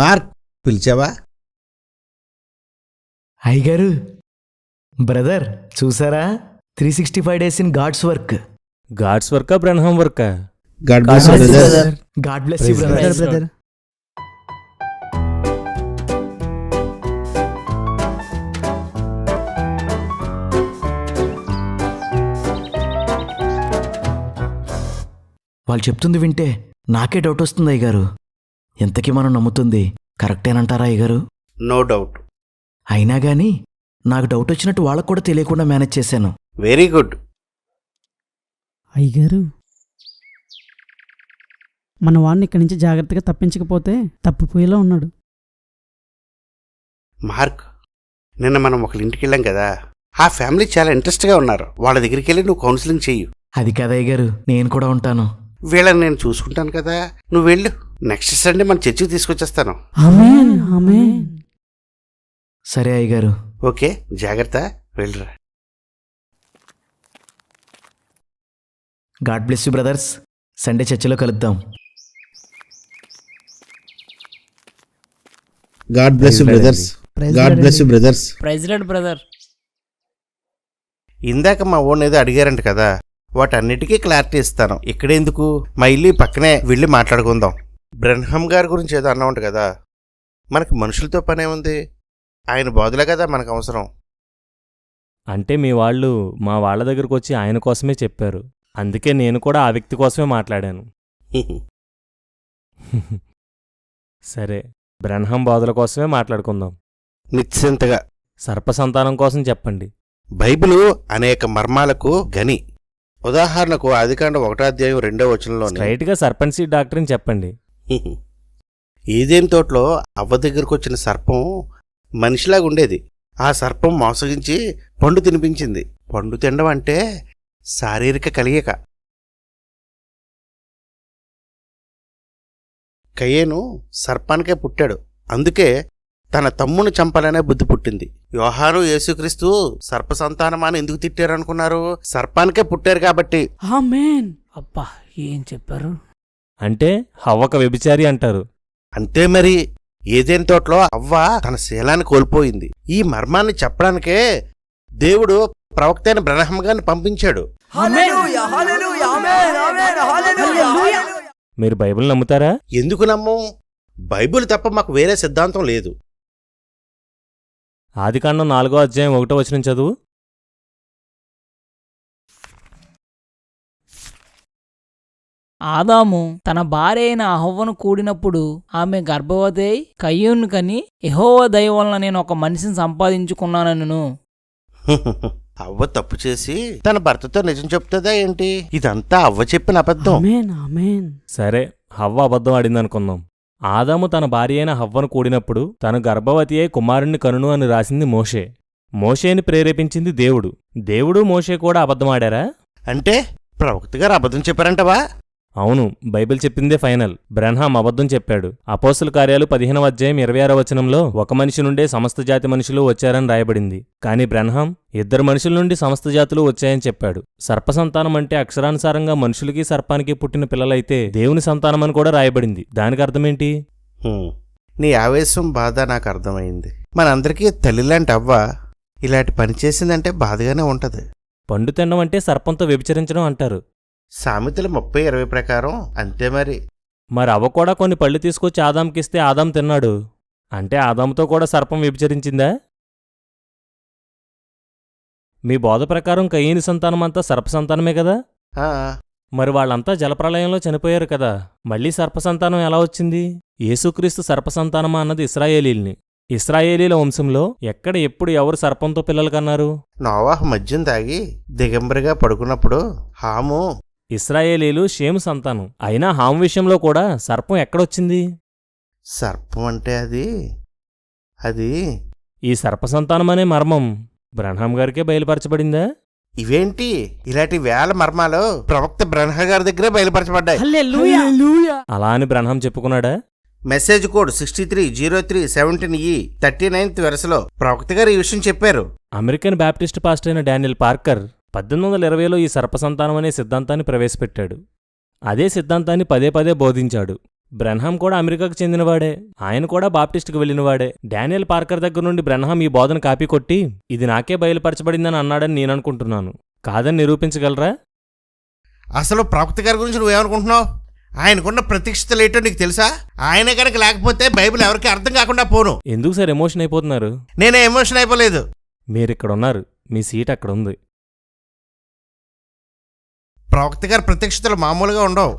మార్క్ పిలిచావా అయ్యగారు బ్రదర్ చూసారా three sixty five days in God's work God's work Brahma work God bless brother brother వాళ్ళు చెప్తుంది వింటే నాకే డౌట్ వస్తుంది అయ్యగారు ఎంతకీ మనం నమ్ముతుంది కరెక్టేనంటారా అయ్యగారు నో డౌట్ అయినా కానీ నాకు డౌట్ వచ్చినట్టు వాళ్ళకు కూడా తెలియకుండా మేనేజ్ చేశాను వెరీ గుడ్ అయ్యగారు మన వాడిని ఇక్కడి నుంచి జాగ్రత్తగా తప్పించకపోతే తప్పిపోయేలా ఉన్నాడు మార్క్ నిన్న మనం ఒకళ్ళ ఇంటికి వెళ్ళాం కదా ఆ ఫ్యామిలీ చాలా ఇంట్రెస్ట్గా ఉన్నారు వాళ్ళ దగ్గరికి వెళ్ళి నువ్వు కౌన్సిలింగ్ చెయ్యి అది కదా గారు నేను కూడా ఉంటాను వీళ్ళని నేను చూసుకుంటాను కదా నువ్వు వెళ్ళు నెక్స్ట్ సండే మన చర్చికి తీసుకొచ్చేస్తాను ఆమెన్ ఆమెన్ సరే అయ్యగారు ఓకే జాగ్రత్త వెళ్ళరా God bless you brothers Sunday చర్చిలో కలుద్దాం God bless you brothers God bless you brothers president brother ఇందాక మా ఓన్ ఏదో అడిగారంట కదా వాటన్నిటికీ క్లారిటీ ఇస్తాను ఇక్కడెందుకు మా ఇల్లు పక్కనే వెళ్ళి మాట్లాడుకుందాం బ్రహ్మం గారి గురించి ఏదో అన్నా ఉంటుంది కదా మనకి మనుషులతో పనే ఉంది ఆయన బాధులే కదా మనకు అవసరం అంటే మీ వాళ్ళు మా వాళ్ళ దగ్గరకు వచ్చి ఆయన కోసమే చెప్పారు అందుకే నేను కూడా ఆ వ్యక్తి కోసమే మాట్లాడాను సరే బ్రహ్మం బాధల కోసమే మాట్లాడుకుందాం నిశ్చింతగా సర్పసంతానం కోసం చెప్పండి బైబిలు అనేక మర్మాలకు గని ఉదాహరణకు ఆదికాండ అధ్యాయం రెండో వచనంలో స్ట్రైట్ గా డాక్టర్ని చెప్పండి ఏదేం తోటలో అవ్వ దగ్గరకు వచ్చిన సర్పం మనిషిలాగుండేది ఆ సర్పం మోసగించి పండు తినిపించింది పండు తినడం అంటే శారీరక కలియక కయ్యేను సర్పానికే పుట్టాడు అందుకే తన తమ్ముని చంపాలనే బుద్ధి పుట్టింది యోహాను యేసుక్రీస్తు సర్ప సంతానమాని ఎందుకు తిట్టారనుకున్నారు సర్పానికే పుట్టారు కాబట్టి అబ్బా ఏం చెప్పారు అంటే హవ్వక వ్యభిచారి అంటారు అంతే మరి ఏదేని తోటలో అవ్వ తన శీలాన్ని కోల్పోయింది ఈ మర్మాన్ని చెప్పడానికే దేవుడు ప్రవక్తైన బ్రహ్మగాన్ని పంపించాడు మీరు బైబుల్ నమ్ముతారా ఎందుకు నమ్ము బైబిల్ తప్ప మాకు వేరే సిద్ధాంతం లేదు ఆదికాండం నాలుగో అధ్యాయం ఒకటో వచనం చదువు ఆదాము తన భార్య అయిన అహవ్వను కూడినప్పుడు ఆమె గర్భవతి అయి కయ్యూను కని ఎహోవ దయ వలన నేను ఒక మనిషిని సంపాదించుకున్నానను అవ్వ తప్పు చేసి తన భర్తతో నిజం చెప్తుందా ఏంటి ఇదంతా అవ్వ చెప్పిన అబద్ధం సరే హవ్వ అబద్ధం ఆడిందనుకుందాం ఆదాము తన భార్య అయిన హవ్వను కూడినప్పుడు తను గర్భవతి అయి కుమారుణ్ణి కనును అని రాసింది మోషే మోషేని ప్రేరేపించింది దేవుడు దేవుడు మోషే కూడా అబద్ధమాడారా అంటే ప్రవక్త గారు అబద్ధం చెప్పారంటవా అవును బైబిల్ చెప్పిందే ఫైనల్ బ్రహ్నాం అబద్ధం చెప్పాడు అపోసుల కార్యాలు పదిహేనవ అధ్యాయం ఇరవై ఆరో వచనంలో ఒక మనిషి నుండే సమస్త జాతి మనుషులు వచ్చారని రాయబడింది కానీ బ్రహ్నాం ఇద్దరు మనుషుల నుండి సమస్త జాతులు వచ్చాయని చెప్పాడు సర్ప సంతానం అంటే అక్షరానుసారంగా మనుషులకి సర్పానికి పుట్టిన పిల్లలైతే దేవుని సంతానం అని కూడా రాయబడింది దానికి అర్థమేంటి నీ ఆవేశం బాధ నాకు అర్థమైంది మనందరికీ తల్లిలాంటి అవ్వ ఇలాంటి పని చేసిందంటే బాధగానే ఉంటది పండు తినడం అంటే సర్పంతో వ్యభిచరించడం అంటారు సామెతల ముప్పై ఇరవై ప్రకారం అంతే మరి మరి అవ్వ కూడా కొన్ని పళ్ళు తీసుకొచ్చి ఆదాంకిస్తే ఆదాం తిన్నాడు అంటే ఆదాంతో కూడా సర్పం విభచరించిందా మీ బోధ ప్రకారం కయ్యని సంతానమంతా సర్ప సంతానమే కదా మరి వాళ్ళంతా జలప్రలయంలో చనిపోయారు కదా మళ్ళీ సర్పసంతానం ఎలా వచ్చింది యేసుక్రీస్తు సర్పసంతానమా అన్నది ఇస్రాయేలీల్ని ఇస్రాయేలీల వంశంలో ఎక్కడ ఎప్పుడు ఎవరు సర్పంతో పిల్లలు కన్నారు నోవాహ్ మద్యం తాగి దిగంబరిగా పడుకున్నప్పుడు హాము ఇస్రాయేలీలు షేము సంతానం అయినా హాము విషయంలో కూడా సర్పం ఎక్కడొచ్చింది సర్పం అంటే అది అది ఈ సర్ప సంతానం అనే మర్మం బ్రహ్మ గారికే బయలుపరచబడిందా ఇవేంటి ఇలాంటి వేల మర్మాలు ప్రవక్త బ్రహ్మ గారి దగ్గరే బయలుపరచబడ్డాయి అలా అని బ్రహ్మం చెప్పుకున్నాడా message code sixty three zero three seventeen ఈ థర్టీ నైన్త్ వెరసలో ప్రవక్త గారు ఈ విషయం చెప్పారు అమెరికన్ బ్యాప్టిస్ట్ పాస్ట్ అయిన డానియల్ పార్కర్ పద్దెనిమిది వందల ఇరవైలో ఈ సర్పసంతానం అనే సిద్ధాంతాన్ని ప్రవేశపెట్టాడు అదే సిద్ధాంతాన్ని పదే పదే బోధించాడు బ్రెన్హాం కూడా అమెరికాకు చెందినవాడే ఆయన కూడా బాప్టిస్ట్కి వెళ్ళినవాడే డానియల్ పార్కర్ దగ్గర నుండి బ్రెన్హాం ఈ బోధన కాపీ కొట్టి ఇది నాకే బయలుపరచబడిందని అన్నాడని నేను అనుకుంటున్నాను కాదని నిరూపించగలరా అసలు ప్రవక్త గారి గురించి నువ్వేమనుకుంటున్నావు ఆయనకున్న ప్రతిష్టలేటో నీకు తెలుసా ఆయన కనుక లేకపోతే బైబిల్ ఎవరికి అర్థం కాకుండా పోను ఎందుకు సార్ ఎమోషన్ అయిపోతున్నారు నేనే ఎమోషన్ అయిపోలేదు మీరు ఇక్కడ ఉన్నారు మీ సీట్ అక్కడ ఉంది ప్రవక్త గారి ప్రత్యక్షతలు మామూలుగా ఉండవు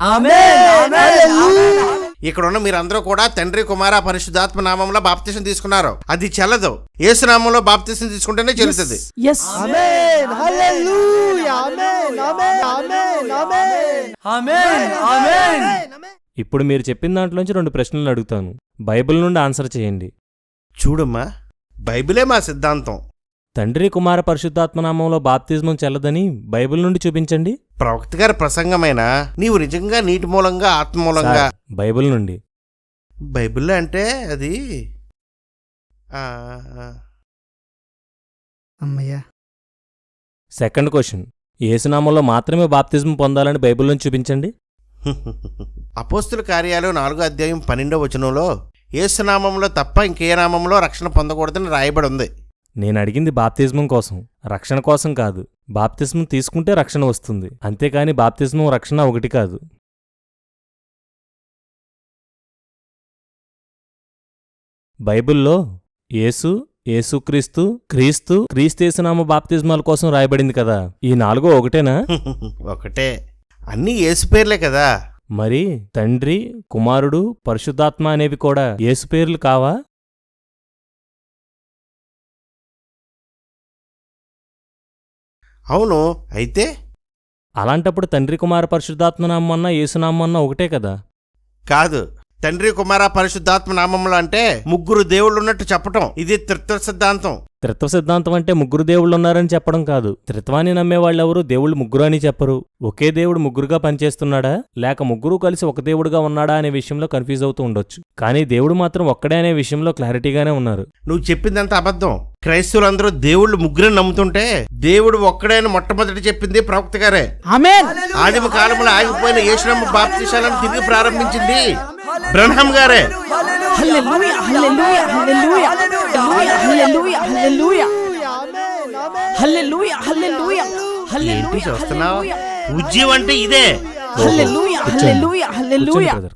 ఇక్కడ ఉన్న మీరందరూ కూడా తండ్రి కుమార పరిశుద్ధాత్మ నామంలో బాప్తీసం తీసుకున్నారు అది చల్లదు ఏసు నామంలో బాప్తీసం తీసుకుంటేనే చెల్లుతుంది ఇప్పుడు మీరు చెప్పిన దాంట్లోంచి రెండు ప్రశ్నలు అడుగుతాను బైబిల్ నుండి ఆన్సర్ చేయండి చూడమ్మా బైబిలే మా సిద్ధాంతం తండ్రి కుమార పరిశుద్ధాత్మనామంలో బాప్తిజమం చెల్లదని బైబిల్ నుండి చూపించండి ప్రవక్త గారి ప్రసంగమైన నీవు నిజంగా నీటి మూలంగా ఆత్మ మూలంగా బైబిల్ నుండి బైబిల్ అంటే అది అమ్మయ్యా సెకండ్ క్వశ్చన్ ఏసునామంలో మాత్రమే బాప్తిజం పొందాలని బైబిల్ నుంచి చూపించండి అపోస్తుల కార్యాలు నాలుగో అధ్యాయం పన్నెండో వచనంలో ఏసునామంలో తప్ప ఇంకే నామంలో రక్షణ పొందకూడదని రాయబడి ఉంది నేను అడిగింది బాప్తిజమం కోసం రక్షణ కోసం కాదు బాప్తిజమం తీసుకుంటే రక్షణ వస్తుంది అంతేకాని బాప్తిజమం రక్షణ ఒకటి కాదు బైబిల్లో యేసు యేసుక్రీస్తు క్రీస్తు క్రీస్తేసునామ బాప్తిజమాల కోసం రాయబడింది కదా ఈ నాలుగో ఒకటేనా ఒకటే అన్ని యేసు పేర్లే కదా మరి తండ్రి కుమారుడు పరిశుద్ధాత్మ అనేవి కూడా యేసు పేర్లు కావా అవును అయితే అలాంటప్పుడు తండ్రి కుమార పరిశుద్ధాత్మ నామన్నా యేసునామన్నా ఒకటే కదా కాదు తండ్రి కుమార పరిశుద్ధాత్మ నామములు అంటే ముగ్గురు దేవుళ్ళు ఉన్నట్టు చెప్పటం ఇది త్రిత్వ సిద్ధాంతం త్రిత్వ సిద్ధాంతం అంటే ముగ్గురు దేవుళ్ళు ఉన్నారని చెప్పడం కాదు త్రిత్వాన్ని నమ్మేవాళ్ళెవరూ దేవుళ్ళు ముగ్గురు అని చెప్పరు ఒకే దేవుడు ముగ్గురుగా పనిచేస్తున్నాడా లేక ముగ్గురు కలిసి ఒక దేవుడుగా ఉన్నాడా అనే విషయంలో కన్ఫ్యూజ్ అవుతూ ఉండొచ్చు కానీ దేవుడు మాత్రం ఒక్కడే అనే విషయంలో క్లారిటీగానే ఉన్నారు నువ్వు చెప్పిందంత అబద్ధం క్రైస్తవులందరూ దేవుళ్ళు ముగ్గురిని నమ్ముతుంటే దేవుడు ఒక్కడే అని మొట్టమొదటి చెప్పింది ప్రవక్త గారే ఆదిమ కాలంలో ఆగిపోయిన యేసునమ్మ బాప్తిశాలను తిరిగి ప్రారంభించింది బ్రహ్మ గారే చూస్తున్నావు అంటే ఇదే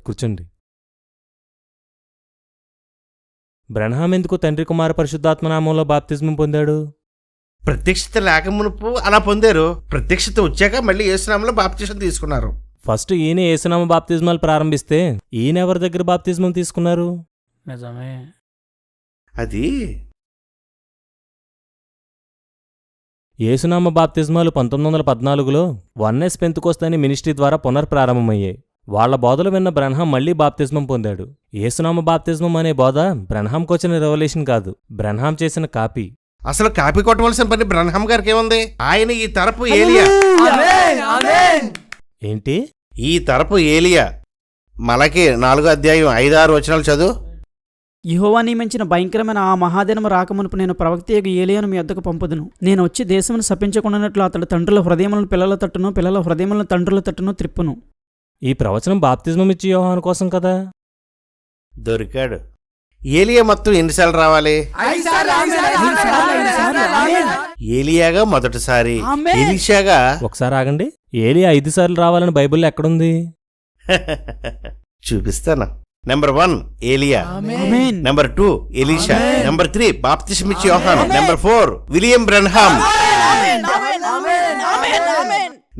కూర్చోండి బ్రహ్మం ఎందుకు తండ్రి కుమార పరిశుద్ధాత్మనామంలో బాప్తిజం పొందాడు ప్రత్యక్షత మునుపు అలా పొందారు ప్రత్యక్షత వచ్చాక మళ్ళీ ఏసునామంలో బాప్తిజం తీసుకున్నారు ఫస్ట్ ఈయన ఏసునామ బాప్తిజమాలు ప్రారంభిస్తే ఈయన ఎవరి దగ్గర బాప్తిజమం తీసుకున్నారు నిజమే అది ఏసునామ బాప్తిజమాలు పంతొమ్మిది వందల పద్నాలుగులో వన్ఎస్ పెంతుకోస్తని మినిస్ట్రీ ద్వారా పునర్ప్రారంభమయ్యాయి వాళ్ల బోధలు విన్న బ్రహ్మం మళ్లీ బాప్తిజమం పొందాడు ఏసునామ బాప్తిజమం అనే బోధ బ్రహ్మంకి వచ్చిన రెవల్యూషన్ కాదు బ్రహ్మం చేసిన కాపీ అసలు కాపీ కొట్టవలసిన పని బ్రహ్మం గారికి ఏముంది ఆయన ఈ తరపు ఏలియా ఏంటి ఈ తరపు ఏలియా మలకి నాలుగో అధ్యాయం ఐదారు వచనాలు చదువు యహోవా నియమించిన భయంకరమైన ఆ మహాదినము రాకమునుపు నేను ప్రవక్త యొక్క ఏలియాను మీ వద్దకు పంపుదును నేను వచ్చి దేశమును సపించకుండానట్లు అతడు తండ్రుల హృదయములను పిల్లల తట్టును పిల్లల హృదయములను తండ్రుల తట్టును త్రిప్పును ఈ ప్రవచనం బాప్తిజమం ఇచ్చి యోహాను కోసం కదా దొరికాడు ఏలియా మొత్తం ఎన్నిసార్లు రావాలి ఏలియాగా మొదటిసారి ఎలిషాగా ఒకసారి ఆగండి ఏలియా ఐదు సార్లు రావాలని బైబిల్లో ఎక్కడుంది చూపిస్తాను నెంబర్ వన్ ఏలియా నెంబర్ టూ ఎలిషా నెంబర్ త్రీ బాప్తిస్మిచ్ యోహాన్ number four William Branham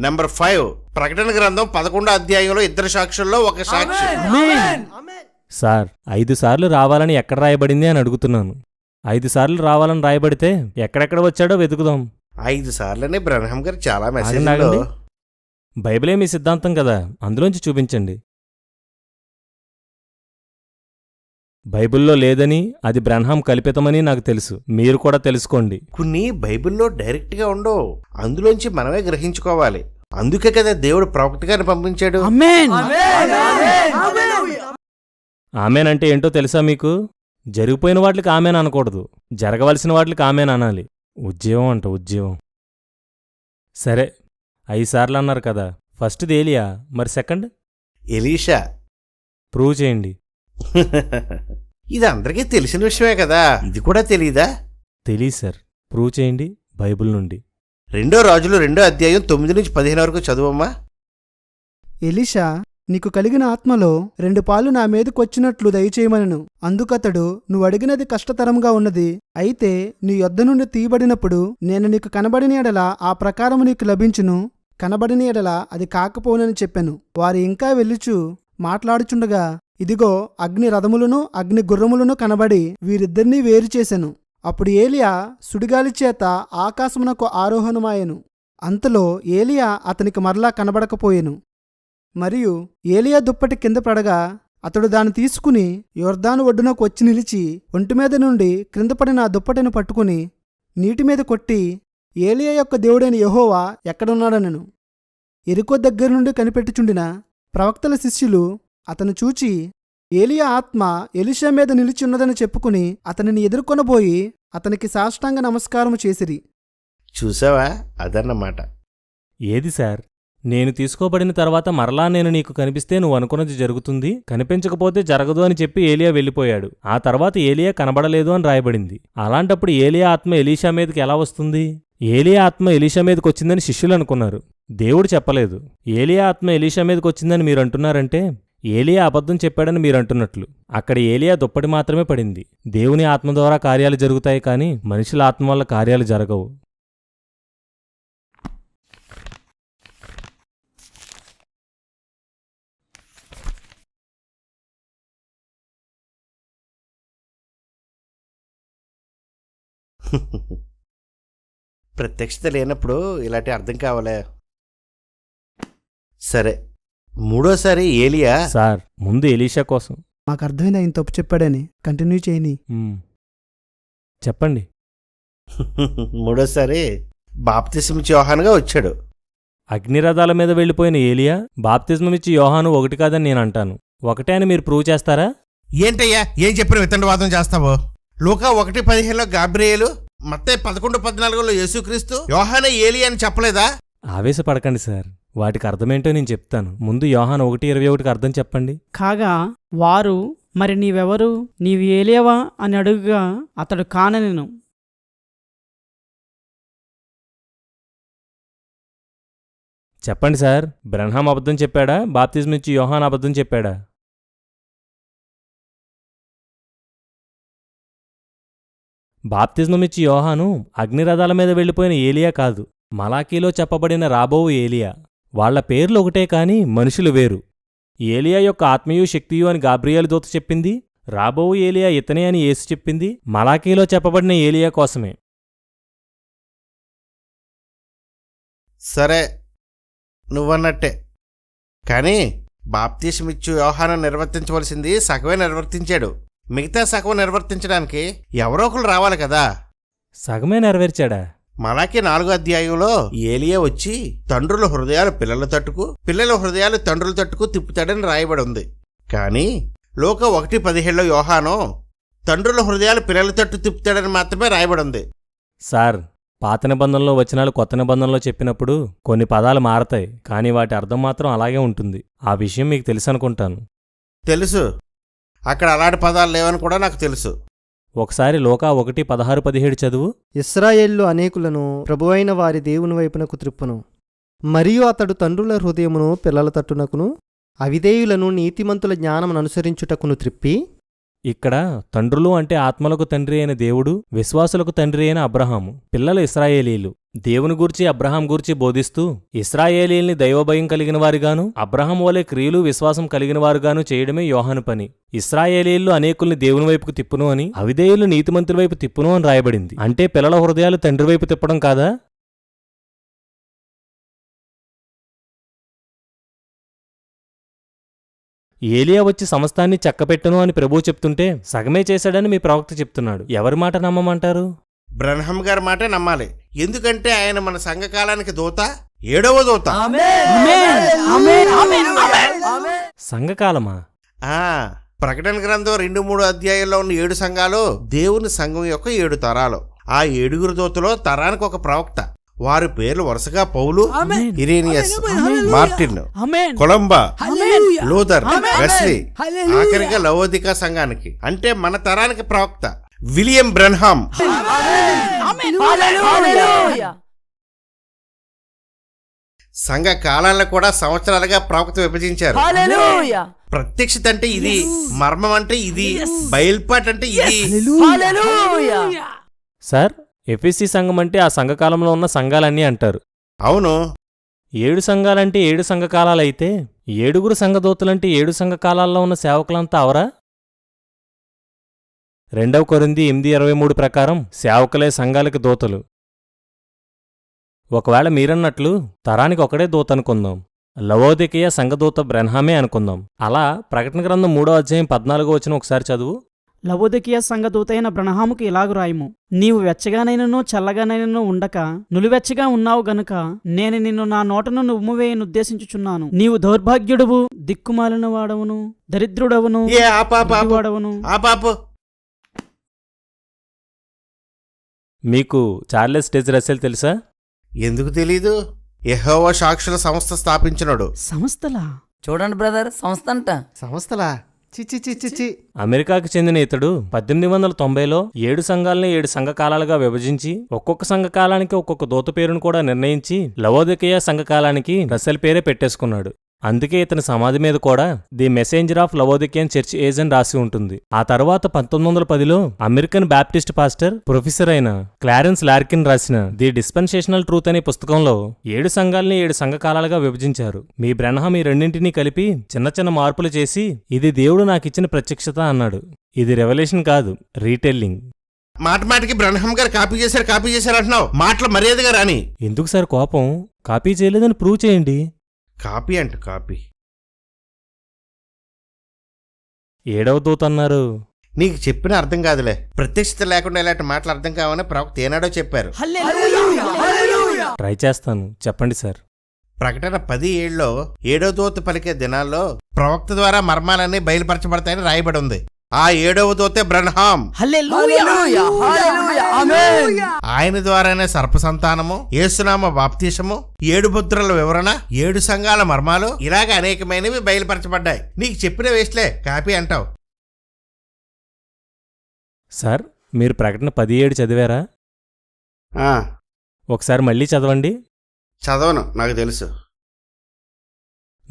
number five ప్రకటన గ్రంథం పదకొండో అధ్యాయంలో ఇద్దరు సాక్షుల్లో ఒక సాక్షి సార్ ఐదు సార్లు రావాలని ఎక్కడ రాయబడింది అని అడుగుతున్నాను ఐదు సార్లు రావాలని రాయబడితే ఎక్కడెక్కడ వచ్చాడో వెతుకుదాం ఐదు సార్లు బ్రహ్మ గారు చాలా మెసేజ్ బైబిలే మీ సిద్ధాంతం కదా అందులోంచి చూపించండి బైబిల్లో లేదని అది బ్రహ్మం కల్పితమని నాకు తెలుసు మీరు కూడా తెలుసుకోండి కొన్ని బైబిల్లో డైరెక్ట్గా ఉండవు అందులోంచి మనమే గ్రహించుకోవాలి అందుకే కదా దేవుడు ప్రవక్త గారిని పంపించాడు ఆమెనంటే ఏంటో తెలుసా మీకు జరిగిపోయిన వాటికి ఆమెను అనకూడదు జరగవలసిన వాటికి ఆమెను అనాలి ఉద్యమం అంట ఉద్యమం సరే ఐదుసార్లు అన్నారు కదా ఫస్ట్ దేలియా మరి సెకండ్ ఎలీషా ప్రూవ్ చేయండి ఇది అందరికీ తెలిసిన విషయమే కదా ఇది కూడా తెలియదా తెలియదు సార్ ప్రూవ్ చేయండి బైబిల్ నుండి రెండో రాజులు రెండో అధ్యాయం తొమ్మిది నుంచి పదిహేను వరకు చదువమ్మా ఎలీషా నీకు కలిగిన ఆత్మలో రెండు పాలు నా మీదకొచ్చినట్లు దయచేయమనను అందుకతడు నువ్వు అడిగినది కష్టతరంగా ఉన్నది అయితే నీ యొద్ద నుండి తీయబడినప్పుడు నేను నీకు కనబడిన ఎడల ఆ ప్రకారము నీకు లభించును కనబడిన ఎడల అది కాకపోనని చెప్పాను వారు ఇంకా వెళ్ళుచు మాట్లాడుచుండగా ఇదిగో అగ్ని రథములను అగ్ని గుర్రములను కనబడి వీరిద్దరినీ వేరుచేశాను అప్పుడు ఏలియా సుడిగాలి చేత ఆకాశమునకు ఆరోహణమాయెను అంతలో ఏలియా అతనికి మరలా కనబడకపోయెను మరియు ఏలియా దుప్పటి కింద పడగా అతడు దాన్ని తీసుకుని యోర్ధాను ఒడ్డునకు వచ్చి నిలిచి ఒంటి మీద నుండి క్రింద పడిన దుప్పటిని పట్టుకుని నీటి మీద కొట్టి ఏలియా యొక్క దేవుడైన యహోవా ఎక్కడున్నాడనను ఎరుకో దగ్గర నుండి కనిపెట్టుచుండిన ప్రవక్తల శిష్యులు అతను చూచి ఏలియా ఆత్మ ఎలిషా మీద నిలిచి ఉన్నదని చెప్పుకుని అతనిని ఎదుర్కొనబోయి అతనికి సాష్టాంగ నమస్కారము చేసిరి చూసావా అదన్నమాట ఏది సార్ నేను తీసుకోబడిన తర్వాత మరలా నేను నీకు కనిపిస్తే నువ్వు అనుకున్నది జరుగుతుంది కనిపించకపోతే జరగదు అని చెప్పి ఏలియా వెళ్ళిపోయాడు ఆ తర్వాత ఏలియా కనబడలేదు అని రాయబడింది అలాంటప్పుడు ఏలియా ఆత్మ ఎలీషా మీదకి ఎలా వస్తుంది ఏలియా ఆత్మ ఎలీషా మీదకి వచ్చిందని శిష్యులు అనుకున్నారు దేవుడు చెప్పలేదు ఏలియా ఆత్మ ఎలీషా మీదకి వచ్చిందని మీరు అంటున్నారంటే ఏలియా అబద్ధం చెప్పాడని మీరు అంటున్నట్లు అక్కడ ఏలియా దుప్పటి మాత్రమే పడింది దేవుని ఆత్మ ద్వారా కార్యాలు జరుగుతాయి కానీ మనుషుల ఆత్మ వల్ల కార్యాలు జరగవు ప్రత్యక్షత లేనప్పుడు ఇలాంటి అర్థం కావాలే సరే మూడోసారి ఏలియా సార్ ముందు ఎలీషా కోసం మాకు అర్థమైంది ఆయన తప్పు చెప్పాడని కంటిన్యూ చేయని చెప్పండి మూడోసారి బాప్తిసం చౌహాన్గా వచ్చాడు అగ్నిరథాల మీద వెళ్ళిపోయిన ఏలియా బాప్తిజం ఇచ్చి యోహాను ఒకటి కాదని నేను అంటాను ఒకటే అని మీరు ప్రూవ్ చేస్తారా ఏంటయ్యా ఏం చెప్పిన వితండవాదం చేస్తావో లూకా ఒకటి పదిహేనులో గాబ్రియేలు మత్తే పదకొండు పద్నాలుగులో యేసుక్రీస్తు యోహాన ఏలి అని చెప్పలేదా ఆవేశపడకండి సార్ వాటికి అర్థమేంటో నేను చెప్తాను ముందు యోహాన్ ఒకటి ఇరవై ఒకటికి అర్థం చెప్పండి కాగా వారు మరి నీవెవరు నీవు ఏలేవా అని అడుగుగా అతడు కాననిను చెప్పండి సార్ బ్రహ్మం అబద్ధం చెప్పాడా బాప్తిజం నుంచి యోహాన్ అబద్ధం చెప్పాడా బాప్తిజమిచ్చి యోహాను అగ్నిరథాల మీద వెళ్ళిపోయిన ఏలియా కాదు మలాకీలో చెప్పబడిన రాబోవు ఏలియా వాళ్ల పేర్లు ఒకటే కాని మనుషులు వేరు ఏలియా యొక్క ఆత్మీయు శక్తియు అని గాబ్రియాలు దూత చెప్పింది రాబోవు ఏలియా ఇతనే అని ఏసు చెప్పింది మలాకీలో చెప్పబడిన ఏలియా కోసమే సరే నువ్వన్నట్టే కానీ బాప్తీసమిచ్చు వ్యవహారం నిర్వర్తించవలసింది సగమే నిర్వర్తించాడు మిగతా సగం నిర్వర్తించడానికి ఎవరో ఒకరు రావాలి కదా సగమే నెరవేర్చాడా మలాకి నాలుగో అధ్యాయంలో ఏలియా వచ్చి తండ్రుల హృదయాలు పిల్లల తట్టుకు పిల్లల హృదయాలు తండ్రుల తట్టుకు తిప్పుతాడని రాయబడి ఉంది కానీ లోక ఒకటి పదిహేడులో యోహానో తండ్రుల హృదయాలు పిల్లల తట్టు తిప్పుతాడని మాత్రమే రాయబడి ఉంది సార్ పాత నిబంధనలో వచనాలు కొత్త నిబంధనలో చెప్పినప్పుడు కొన్ని పదాలు మారతాయి కానీ వాటి అర్థం మాత్రం అలాగే ఉంటుంది ఆ విషయం మీకు తెలుసు అనుకుంటాను తెలుసు అక్కడ అలాంటి పదాలు లేవని కూడా నాకు తెలుసు ఒకసారి లోకా ఒకటి పదహారు పదిహేడు చదువు ఇస్రాయేళ్లు అనేకులను ప్రభువైన వారి దేవుని వైపునకు త్రిప్పును మరియు అతడు తండ్రుల హృదయమును పిల్లల తట్టునకును అవిధేయులను నీతిమంతుల జ్ఞానమును అనుసరించుటకును త్రిప్పి ఇక్కడ తండ్రులు అంటే ఆత్మలకు తండ్రి అయిన దేవుడు విశ్వాసులకు తండ్రి అయిన అబ్రహాము పిల్లలు ఇస్రాయేలీలు దేవుని గూర్చి అబ్రహాం గూర్చి బోధిస్తూ ఇస్రాయేలీల్ని దైవభయం కలిగిన వారిగాను అబ్రహాం వలె క్రియలు విశ్వాసం కలిగిన వారుగాను చేయడమే యోహాను పని ఇస్రాయేలీలు అనేకుల్ని దేవుని వైపుకు తిప్పును అని అవిధేయులు నీతిమంతుల వైపు తిప్పును అని రాయబడింది అంటే పిల్లల హృదయాలు తండ్రి వైపు తిప్పడం కాదా ఏలియా వచ్చి సమస్తాన్ని చక్కపెట్టను అని ప్రభువు చెప్తుంటే సగమే చేశాడని మీ ప్రవక్త చెప్తున్నాడు ఎవరి మాట నమ్మమంటారు బ్రహ్మం గారి మాటే నమ్మాలి ఎందుకంటే ఆయన మన సంఘకాలానికి దూత ఏడవ దూత సంఘకాలమా ఆ ప్రకటన గ్రంథం రెండు మూడు అధ్యాయాల్లో ఉన్న ఏడు సంఘాలు దేవుని సంఘం యొక్క ఏడు తరాలు ఆ ఏడుగురు దూతలో తరానికి ఒక ప్రవక్త వారి పేర్లు వరుసగా పౌలు Irenaeus Martin Columba Luther Wesley ఆఖరిగా లవోదికా సంఘానికి అంటే మన తరానికి ప్రవక్త విలియం బ్రన్హామ్ సంఘ కాలాలను కూడా సంవత్సరాలుగా ప్రవక్త విభజించారు ప్రత్యక్షత అంటే ఇది మర్మం అంటే ఇది బయల్పాటు అంటే ఇది సార్ ఎఫ్ఎస్సి సంఘం అంటే ఆ సంఘకాలంలో ఉన్న సంఘాలన్నీ అంటారు అవును ఏడు సంఘాలంటే ఏడు సంఘకాలాలైతే ఏడుగురు సంఘదోతులంటే ఏడు సంఘకాలాల్లో ఉన్న సేవకులంతా అవరా రెండవ కొరింది ఎనిమిది ఇరవై మూడు ప్రకారం సేవకులే సంఘాలకి దూతలు ఒకవేళ మీరన్నట్లు తరానికి ఒకడే దూత అనుకుందాం లవోదికయ సంఘదూత బ్రహ్మే అనుకుందాం అలా ప్రకటన గ్రంథం మూడో అధ్యాయం పద్నాలుగో వచ్చిన ఒకసారి చదువు సంఘదూత అయిన బ్రణహాముకు ఇలాగు రాయము నీవు వెచ్చగానైనను చల్లగానైనను ఉండక నులివెచ్చగా ఉన్నావు గనుక నేను నిన్ను నా నోటను ఉద్దేశించుచున్నాను నీవు దౌర్భాగ్యుడువు దిక్కుమాలిన వాడవును దరిద్రుడవును వాడవును మీకు చార్లెస్ టెజ్ రసెల్ తెలుసా ఎందుకు తెలీదు ఎహోవా సాక్షుల సంస్థ స్థాపించినాడు సంస్థలా చూడండి బ్రదర్ సంస్థ అంట సంస్థలా చిచి అమెరికాకు చెందిన ఇతడు పద్దెనిమిది వందల తొంభైలో ఏడు సంఘాలని ఏడు సంఘకాలాలుగా విభజించి ఒక్కొక్క సంఘకాలానికి ఒక్కొక్క దూత పేరును కూడా నిర్ణయించి లవోదికయ సంఘకాలానికి రసెల్ పేరే పెట్టేసుకున్నాడు అందుకే ఇతని సమాధి మీద కూడా the messenger of Laodicean church age అని రాసి ఉంటుంది ఆ తర్వాత పంతొమ్మిది వందల పదిలో అమెరికన్ బ్యాప్టిస్ట్ పాస్టర్ ప్రొఫెసర్ అయిన క్లారెన్స్ లార్కిన్ రాసిన ది డిస్పెన్సేషనల్ ట్రూత్ అనే పుస్తకంలో ఏడు సంఘాలని ఏడు సంఘకాలాలుగా విభజించారు మీ బ్రహ్మ ఈ రెండింటినీ కలిపి చిన్న చిన్న మార్పులు చేసి ఇది దేవుడు నాకిచ్చిన ప్రత్యక్షత అన్నాడు ఇది రెవల్యూషన్ కాదు రీటెల్లింగ్ మాట మాటికి బ్రహ్మ గారు కాపీ చేశారు కాపీ చేశారు అంటున్నావు మాటలు మర్యాదగా రాని ఎందుకు సార్ కోపం కాపీ చేయలేదని ప్రూవ్ చేయండి కాపీ అంట కాపీ ఏడవ అన్నారు నీకు చెప్పిన అర్థం కాదులే ప్రత్యక్షత లేకుండా ఇలాంటి మాటలు అర్థం కావని ప్రవక్త ఏనాడో చెప్పారు ట్రై చేస్తాను చెప్పండి సార్ ప్రకటన పది ఏళ్ళలో ఏడో దూత పలికే దినాల్లో ప్రవక్త ద్వారా మర్మాలన్నీ బయలుపరచబడతాయని రాయబడి ఉంది ఆ ఏడవ దోతే బ్రహ్మాం ఆయన ద్వారానే సర్ప సంతానము ఏసునామ బాప్తీసము ఏడు పుత్రుల వివరణ ఏడు సంఘాల మర్మాలు ఇలాగ అనేకమైనవి బయలుపరచబడ్డాయి నీకు చెప్పిన వేస్ట్లే కాపీ అంటావు సార్ మీరు ప్రకటన పదిహేడు చదివారా ఒకసారి మళ్ళీ చదవండి చదవను నాకు తెలుసు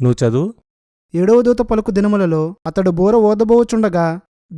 నువ్వు చదువు ఏడవ దూత పలుకు దినములలో అతడు బోర ఓదబోచుండగా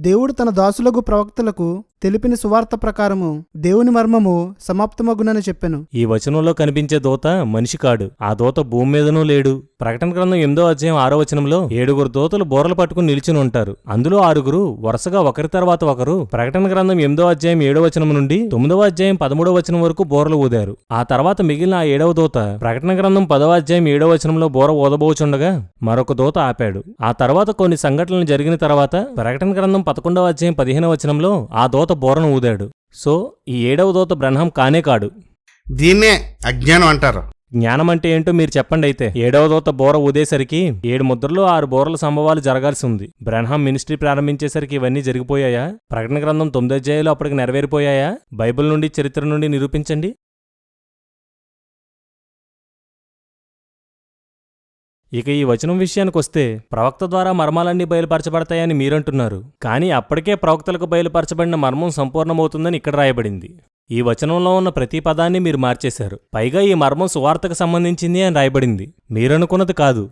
దేవుడు తన దాసులకు ప్రవక్తలకు తెలిపిన సువార్త ప్రకారము దేవుని మర్మము సమాప్తమగునని చెప్పాను ఈ వచనంలో కనిపించే దోత మనిషి కాడు ఆ దోత భూమి మీదనూ లేడు ప్రకటన గ్రంథం ఎనిమిదో అధ్యాయం ఆరో వచనంలో ఏడుగురు దోతలు బోరలు పట్టుకుని నిలిచిని ఉంటారు అందులో ఆరుగురు వరుసగా ఒకరి తర్వాత ఒకరు ప్రకటన గ్రంథం ఎనిమిదో అధ్యాయం ఏడో వచనం నుండి తొమ్మిదవ అధ్యాయం పదమూడవ వచనం వరకు బోరలు ఊదారు ఆ తర్వాత మిగిలిన ఆ ఏడవ దోత ప్రకటన గ్రంథం పదవ అధ్యాయం ఏడో వచనంలో బోర ఊదబోచుండగా మరొక దోత ఆపాడు ఆ తర్వాత కొన్ని సంఘటనలు జరిగిన తర్వాత ప్రకటన గ్రంథం పదకొండవ అధ్యాయం పదిహేనవ వచనంలో ఆ దోత దోత బోరను ఊదాడు సో ఈ ఏడవ దోత బ్రహ్మం కానే కాడు దీన్నే అజ్ఞానం అంటారు జ్ఞానం అంటే ఏంటో మీరు చెప్పండి అయితే ఏడవ దోత బోర ఊదేసరికి ఏడు ముద్రలు ఆరు బోరల సంభవాలు జరగాల్సి ఉంది బ్రహ్మం మినిస్ట్రీ ప్రారంభించేసరికి ఇవన్నీ జరిగిపోయాయా ప్రకటన గ్రంథం తొమ్మిది అధ్యాయులు అప్పటికి నెరవేరిపోయాయా బైబిల్ నుండి చరిత్ర నుండి నిరూపించండి ఇక ఈ వచనం విషయానికి వస్తే ప్రవక్త ద్వారా మర్మాలన్నీ బయలుపరచబడతాయని మీరంటున్నారు కానీ అప్పటికే ప్రవక్తలకు బయలుపరచబడిన మర్మం సంపూర్ణమవుతుందని ఇక్కడ రాయబడింది ఈ వచనంలో ఉన్న ప్రతి పదాన్ని మీరు మార్చేశారు పైగా ఈ మర్మం సువార్తకు సంబంధించింది అని రాయబడింది మీరనుకున్నది కాదు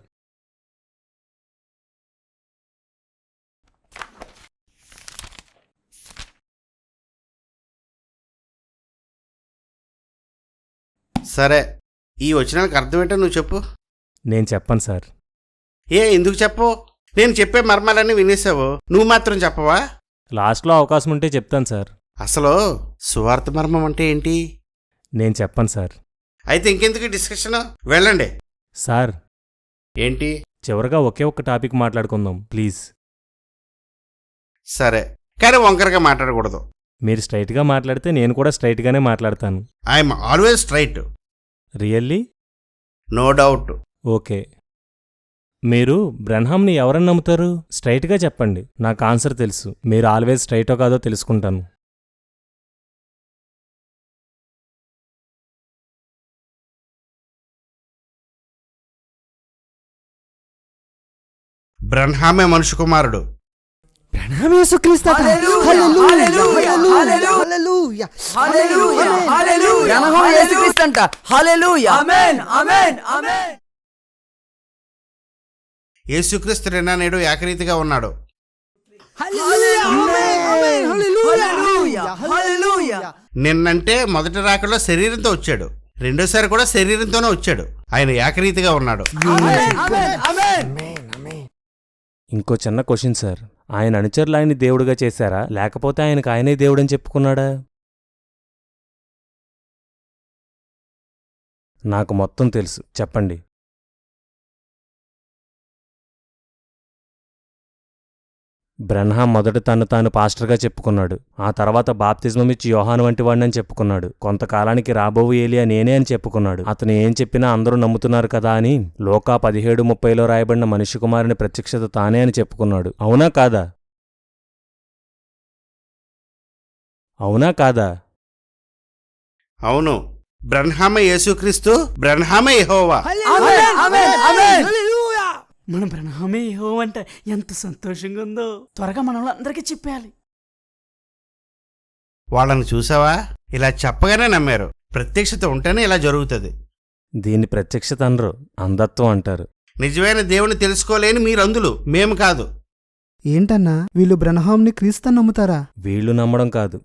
సరే ఈ వచనానికి అర్థం ఏంటో నువ్వు చెప్పు నేను చెప్పను సార్ ఏ ఎందుకు చెప్పవు నేను చెప్పే మర్మాలన్నీ వినేసావు నువ్వు మాత్రం చెప్పవా లాస్ట్లో అవకాశం ఉంటే చెప్తాను సార్ అసలు సువార్త మర్మం అంటే ఏంటి నేను చెప్పను సార్ అయితే ఇంకెందుకు డిస్కషన్ వెళ్ళండి సార్ ఏంటి చివరగా ఒకే ఒక్క టాపిక్ మాట్లాడుకుందాం ప్లీజ్ సరే కానీ వంకరగా మాట్లాడకూడదు మీరు స్ట్రైట్గా మాట్లాడితే నేను కూడా స్ట్రైట్గానే మాట్లాడతాను I'm always straight really no doubt okay మీరు బ్రహ్మంని ఎవరని నమ్ముతారు స్ట్రైట్గా చెప్పండి నాకు ఆన్సర్ తెలుసు మీరు ఆల్వేస్ స్ట్రైటో కాదో తెలుసుకుంటాను బ్రహ్మే మనుషు కుమారుడు యేసుక్రీస్తు నిన్న నేడు ఏకరీతిగా ఉన్నాడు నిన్నంటే మొదటి రాకలో శరీరంతో వచ్చాడు రెండోసారి కూడా శరీరంతోనే వచ్చాడు ఆయన ఏకరీతిగా ఉన్నాడు ఇంకో చిన్న క్వశ్చన్ సార్ ఆయన అనుచరులు ఆయన దేవుడుగా చేశారా లేకపోతే ఆయనకు ఆయనే దేవుడని చెప్పుకున్నాడా నాకు మొత్తం తెలుసు చెప్పండి బ్రహ్మ మొదట తను తాను పాస్టర్గా చెప్పుకున్నాడు ఆ తర్వాత బాప్తిజమం ఇచ్చి యోహాను వంటి వాడిని చెప్పుకున్నాడు కొంతకాలానికి రాబోవు ఏలియా నేనే అని చెప్పుకున్నాడు అతను ఏం చెప్పినా అందరూ నమ్ముతున్నారు కదా అని లోకా పదిహేడు ముప్పైలో రాయబడిన మనిషి కుమారుని ప్రత్యక్షత తానే అని చెప్పుకున్నాడు అవునా కాదా అవునా కాదా అవును బ్రహ్మ యేసుక్రీస్తు బ్రహ్మ యహోవా మన ప్రణామే ఏహో అంటే ఎంత సంతోషంగా ఉందో త్వరగా మనల్ని అందరికీ చెప్పాలి వాళ్ళని చూసావా ఇలా చెప్పగానే నమ్మారు ప్రత్యక్షత ఉంటేనే ఇలా జరుగుతుంది దీన్ని ప్రత్యక్షత అనరు అంధత్వం అంటారు నిజమైన దేవుని తెలుసుకోలేని మీరు అందులు మేము కాదు ఏంటన్నా వీళ్ళు బ్రహ్మాంని క్రీస్తు నమ్ముతారా వీళ్ళు నమ్మడం కాదు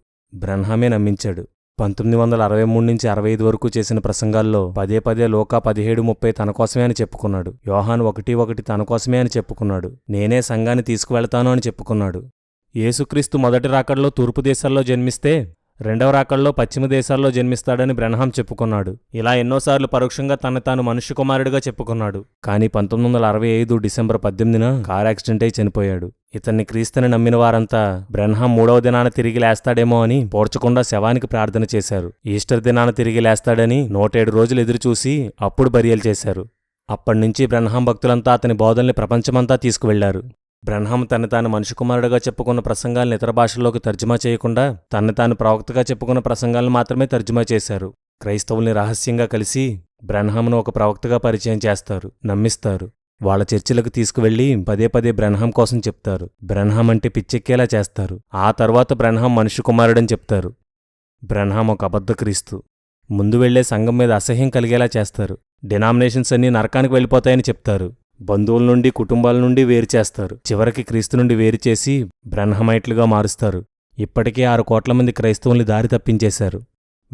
బ్రహ్మామే నమ్మించాడు పంతొమ్మిది వందల అరవై మూడు నుంచి అరవై ఐదు వరకు చేసిన ప్రసంగాల్లో పదే పదే లోకా పదిహేడు ముప్పై తన కోసమే అని చెప్పుకున్నాడు యోహాన్ ఒకటి ఒకటి తన కోసమే అని చెప్పుకున్నాడు నేనే సంఘాన్ని తీసుకువెళ్తాను అని చెప్పుకున్నాడు యేసుక్రీస్తు మొదటి రాకడలో తూర్పు దేశాల్లో జన్మిస్తే రెండవ రాకల్లో పశ్చిమ దేశాల్లో జన్మిస్తాడని బ్రెన్హాం చెప్పుకున్నాడు ఇలా ఎన్నోసార్లు పరోక్షంగా తన తాను మనుష్య కుమారుడిగా చెప్పుకున్నాడు కానీ పంతొమ్మిది వందల అరవై ఐదు డిసెంబర్ పద్దెనిమిదిన కార్ యాక్సిడెంట్ అయి చనిపోయాడు ఇతన్ని క్రీస్తుని నమ్మిన వారంతా బ్రెన్హాం మూడవ దినాన తిరిగి లేస్తాడేమో అని పోడ్చకుండా శవానికి ప్రార్థన చేశారు ఈస్టర్ దినాన తిరిగి లేస్తాడని నూటేడు రోజులు ఎదురుచూసి అప్పుడు బరియలు చేశారు అప్పటినుంచి బ్రహ్మం భక్తులంతా అతని బోధల్ని ప్రపంచమంతా తీసుకువెళ్లారు బ్రహ్మం తన తాను మనిషి కుమారుడుగా చెప్పుకున్న ప్రసంగాలను ఇతర భాషల్లోకి తర్జుమా చేయకుండా తన తాను ప్రవక్తగా చెప్పుకున్న ప్రసంగాలను మాత్రమే తర్జుమా చేశారు క్రైస్తవుల్ని రహస్యంగా కలిసి బ్రహ్మంను ఒక ప్రవక్తగా పరిచయం చేస్తారు నమ్మిస్తారు వాళ్ళ చర్చిలకు తీసుకువెళ్లి పదే పదే బ్రహ్మం కోసం చెప్తారు బ్రహ్మం అంటే పిచ్చెక్కేలా చేస్తారు ఆ తర్వాత బ్రహ్మం మనిషి కుమారుడని చెప్తారు బ్రహ్మం ఒక అబద్ధ క్రీస్తు ముందు వెళ్లే సంఘం మీద అసహ్యం కలిగేలా చేస్తారు డినామినేషన్స్ అన్నీ నరకానికి వెళ్ళిపోతాయని చెప్తారు బంధువుల నుండి కుటుంబాల నుండి వేరు చేస్తారు చివరికి క్రీస్తు నుండి వేరు చేసి బ్రహ్మమైట్లుగా మారుస్తారు ఇప్పటికే ఆరు కోట్ల మంది క్రైస్తవుల్ని దారి తప్పించేశారు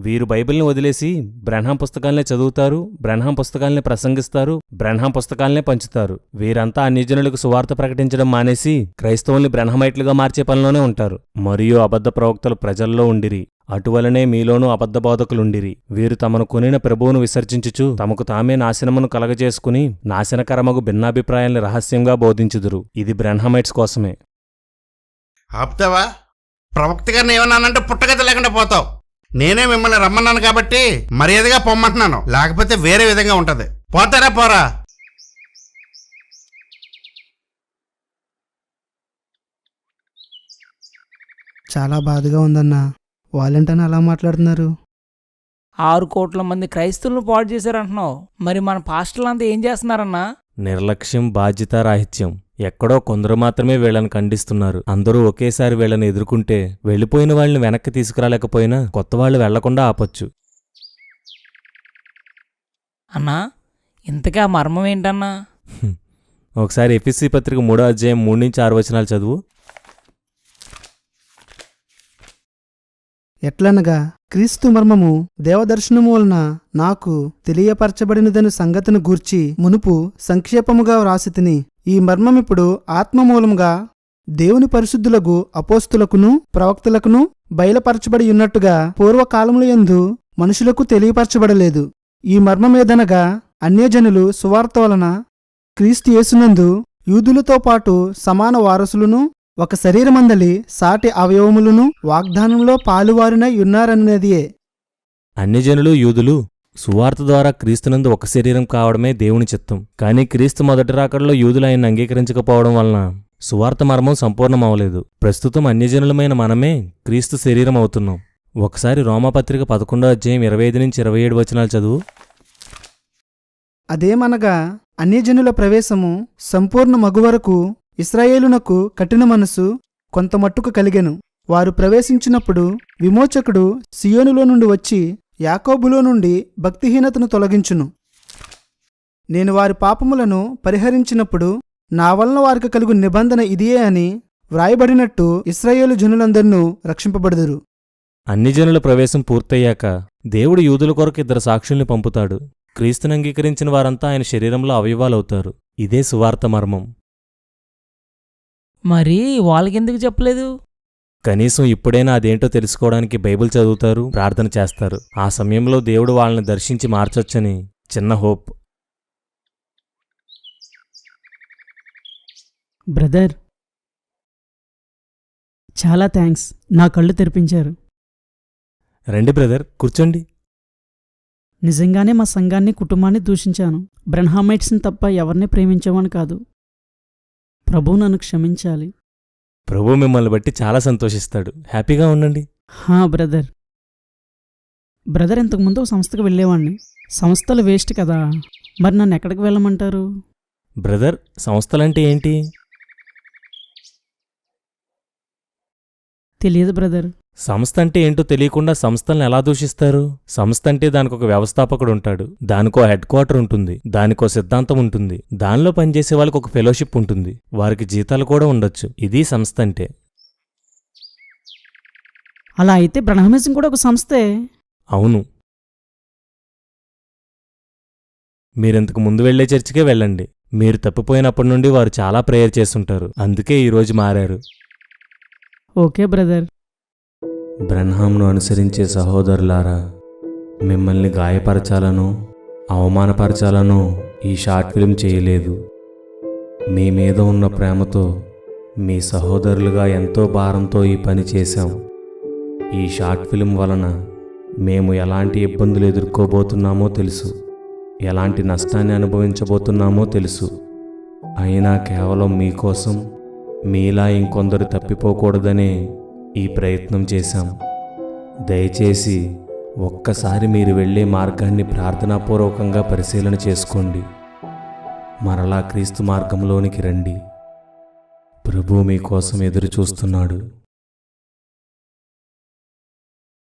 వీరు బైబిల్ని వదిలేసి బ్రహ్మ పుస్తకాలనే చదువుతారు బ్రహ్మ పుస్తకాలనే ప్రసంగిస్తారు బ్రహ్మ పుస్తకాలనే పంచుతారు వీరంతా అన్యజనులకు సువార్త ప్రకటించడం మానేసి క్రైస్తవుల్ని బ్రహ్మైట్లుగా మార్చే పనిలోనే ఉంటారు మరియు అబద్ధ ప్రవక్తలు ప్రజల్లో ఉండిరి అటువలనే మీలోనూ అబద్ధబోధకులుండిరి వీరు తమను కొనిన ప్రభువును విసర్జించుచు తమకు తామే నాశనమును కలగజేసుకుని నాశనకరమగు భిన్నాభిప్రాయాల్ని రహస్యంగా బోధించుదురు ఇది బ్రహ్మమైట్స్ కోసమే ఆప్తావా ప్రవక్త ఏమన్నానంటే లేకుండా పోతావు నేనే మిమ్మల్ని రమ్మన్నాను కాబట్టి మర్యాదగా పొమ్మంటున్నాను లేకపోతే వేరే విధంగా ఉంటది పోతారా పోరా చాలా బాధగా ఉందన్నా వాళ్ళంటని అలా మాట్లాడుతున్నారు ఆరు కోట్ల మంది క్రైస్తవులను పాడు చేశారంటున్నావు మరి మన పాస్టర్లు అంతా ఏం చేస్తున్నారన్నా నిర్లక్ష్యం బాధ్యత రాహిత్యం ఎక్కడో కొందరు మాత్రమే వీళ్ళని ఖండిస్తున్నారు అందరూ ఒకేసారి వీళ్ళని ఎదుర్కొంటే వెళ్ళిపోయిన వాళ్ళని వెనక్కి తీసుకురాలేకపోయినా కొత్త వాళ్ళు వెళ్లకుండా ఆపచ్చు అన్నా ఆ మర్మం ఏంటన్నా ఒకసారి ఎఫ్ఎస్సి పత్రిక మూడో అధ్యాయం మూడు నుంచి ఆరు వచనాలు చదువు ఎట్లనగా క్రీస్తు మర్మము దేవదర్శనము వలన నాకు తెలియపరచబడినదని సంగతిని గూర్చి మునుపు సంక్షేపముగా వ్రాసి తిని ఈ మర్మమిప్పుడు ఆత్మమూలముగా దేవుని పరిశుద్ధులకు అపోస్తులకును ప్రవక్తలకును బయలపరచబడి ఉన్నట్టుగా పూర్వకాలముల యందు మనుషులకు తెలియపరచబడలేదు ఈ మర్మమేదనగా అన్యజనులు సువార్త వలన క్రీస్తు యేసునందు యూదులతో పాటు సమాన వారసులను ఒక శరీరమందలి సాటి అవయవములను వాగ్దానంలో పాలువారునై ఉన్నారన్నదియే అన్ని జనులు యూదులు సువార్త ద్వారా క్రీస్తునందు ఒక శరీరం కావడమే దేవుని చిత్తం కానీ క్రీస్తు మొదటి రాకడలో యూదులు అంగీకరించకపోవడం వలన సువార్త మర్మం సంపూర్ణమవలేదు ప్రస్తుతం అన్యజనులమైన మనమే క్రీస్తు శరీరం అవుతున్నాం ఒకసారి రోమపత్రిక పదకొండో అధ్యాయం ఇరవై ఐదు నుంచి ఇరవై ఏడు వచనాలు చదువు అదేమనగా అన్యజనుల ప్రవేశము సంపూర్ణ మగు వరకు ఇస్రాయేలునకు కఠిన మనసు కొంతమట్టుకు కలిగెను వారు ప్రవేశించినప్పుడు విమోచకుడు సియోనులో నుండి వచ్చి యాకోబులో నుండి భక్తిహీనతను తొలగించును నేను వారి పాపములను పరిహరించినప్పుడు నా వలన వారికి కలుగు నిబంధన ఇదియే అని వ్రాయబడినట్టు ఇస్రాయేలు జనులందరినూ రక్షింపబడదురు అన్ని జనుల ప్రవేశం పూర్తయ్యాక దేవుడు యూదుల కొరకు ఇద్దరు సాక్షుల్ని పంపుతాడు క్రీస్తునంగీకరించిన వారంతా ఆయన శరీరంలో అవయవాలవుతారు ఇదే సువార్త మర్మం మరీ వాళ్ళకెందుకు చెప్పలేదు కనీసం ఇప్పుడైనా అదేంటో తెలుసుకోవడానికి బైబిల్ చదువుతారు ప్రార్థన చేస్తారు ఆ సమయంలో దేవుడు వాళ్ళని దర్శించి మార్చొచ్చని చిన్న హోప్ బ్రదర్ చాలా థ్యాంక్స్ నా కళ్ళు తెరిపించారు రండి బ్రదర్ కూర్చోండి నిజంగానే మా సంఘాన్ని కుటుంబాన్ని దూషించాను బ్రహ్మామైట్స్ని తప్ప ఎవరిని ప్రేమించేవాని కాదు ప్రభు నన్ను క్షమించాలి ప్రభు మిమ్మల్ని బట్టి చాలా సంతోషిస్తాడు హ్యాపీగా ఉండండి హా బ్రదర్ బ్రదర్ ఇంతకుముందు ఒక సంస్థకు వెళ్ళేవాడిని సంస్థలు వేస్ట్ కదా మరి నన్ను ఎక్కడికి వెళ్ళమంటారు బ్రదర్ సంస్థలంటే ఏంటి తెలియదు బ్రదర్ సంస్థ అంటే ఏంటో తెలియకుండా సంస్థలను ఎలా దూషిస్తారు సంస్థ అంటే దానికొక వ్యవస్థాపకుడు ఉంటాడు దానికో హెడ్ క్వార్టర్ ఉంటుంది దానికో సిద్ధాంతం ఉంటుంది దానిలో పనిచేసే వాళ్ళకి ఒక ఫెలోషిప్ ఉంటుంది వారికి జీతాలు కూడా ఉండొచ్చు ఇది సంస్థ అంటే అలా అయితే బ్రహ్మమిజం కూడా ఒక సంస్థే అవును మీరింతకు ముందు వెళ్లే చర్చికే వెళ్ళండి మీరు తప్పిపోయినప్పటి నుండి వారు చాలా ప్రేయర్ చేస్తుంటారు అందుకే ఈరోజు మారారు ఓకే బ్రదర్ బ్రహ్మాంను అనుసరించే సహోదరులారా మిమ్మల్ని గాయపరచాలనో అవమానపరచాలనో ఈ షార్ట్ ఫిల్మ్ చేయలేదు మీ మీద ఉన్న ప్రేమతో మీ సహోదరులుగా ఎంతో భారంతో ఈ పని చేశాం ఈ షార్ట్ ఫిల్మ్ వలన మేము ఎలాంటి ఇబ్బందులు ఎదుర్కోబోతున్నామో తెలుసు ఎలాంటి నష్టాన్ని అనుభవించబోతున్నామో తెలుసు అయినా కేవలం మీకోసం మీలా ఇంకొందరు తప్పిపోకూడదనే ఈ ప్రయత్నం చేశాం దయచేసి ఒక్కసారి మీరు వెళ్ళే మార్గాన్ని ప్రార్థనాపూర్వకంగా పరిశీలన చేసుకోండి మరలా క్రీస్తు మార్గంలోనికి రండి ప్రభు మీకోసం ఎదురు చూస్తున్నాడు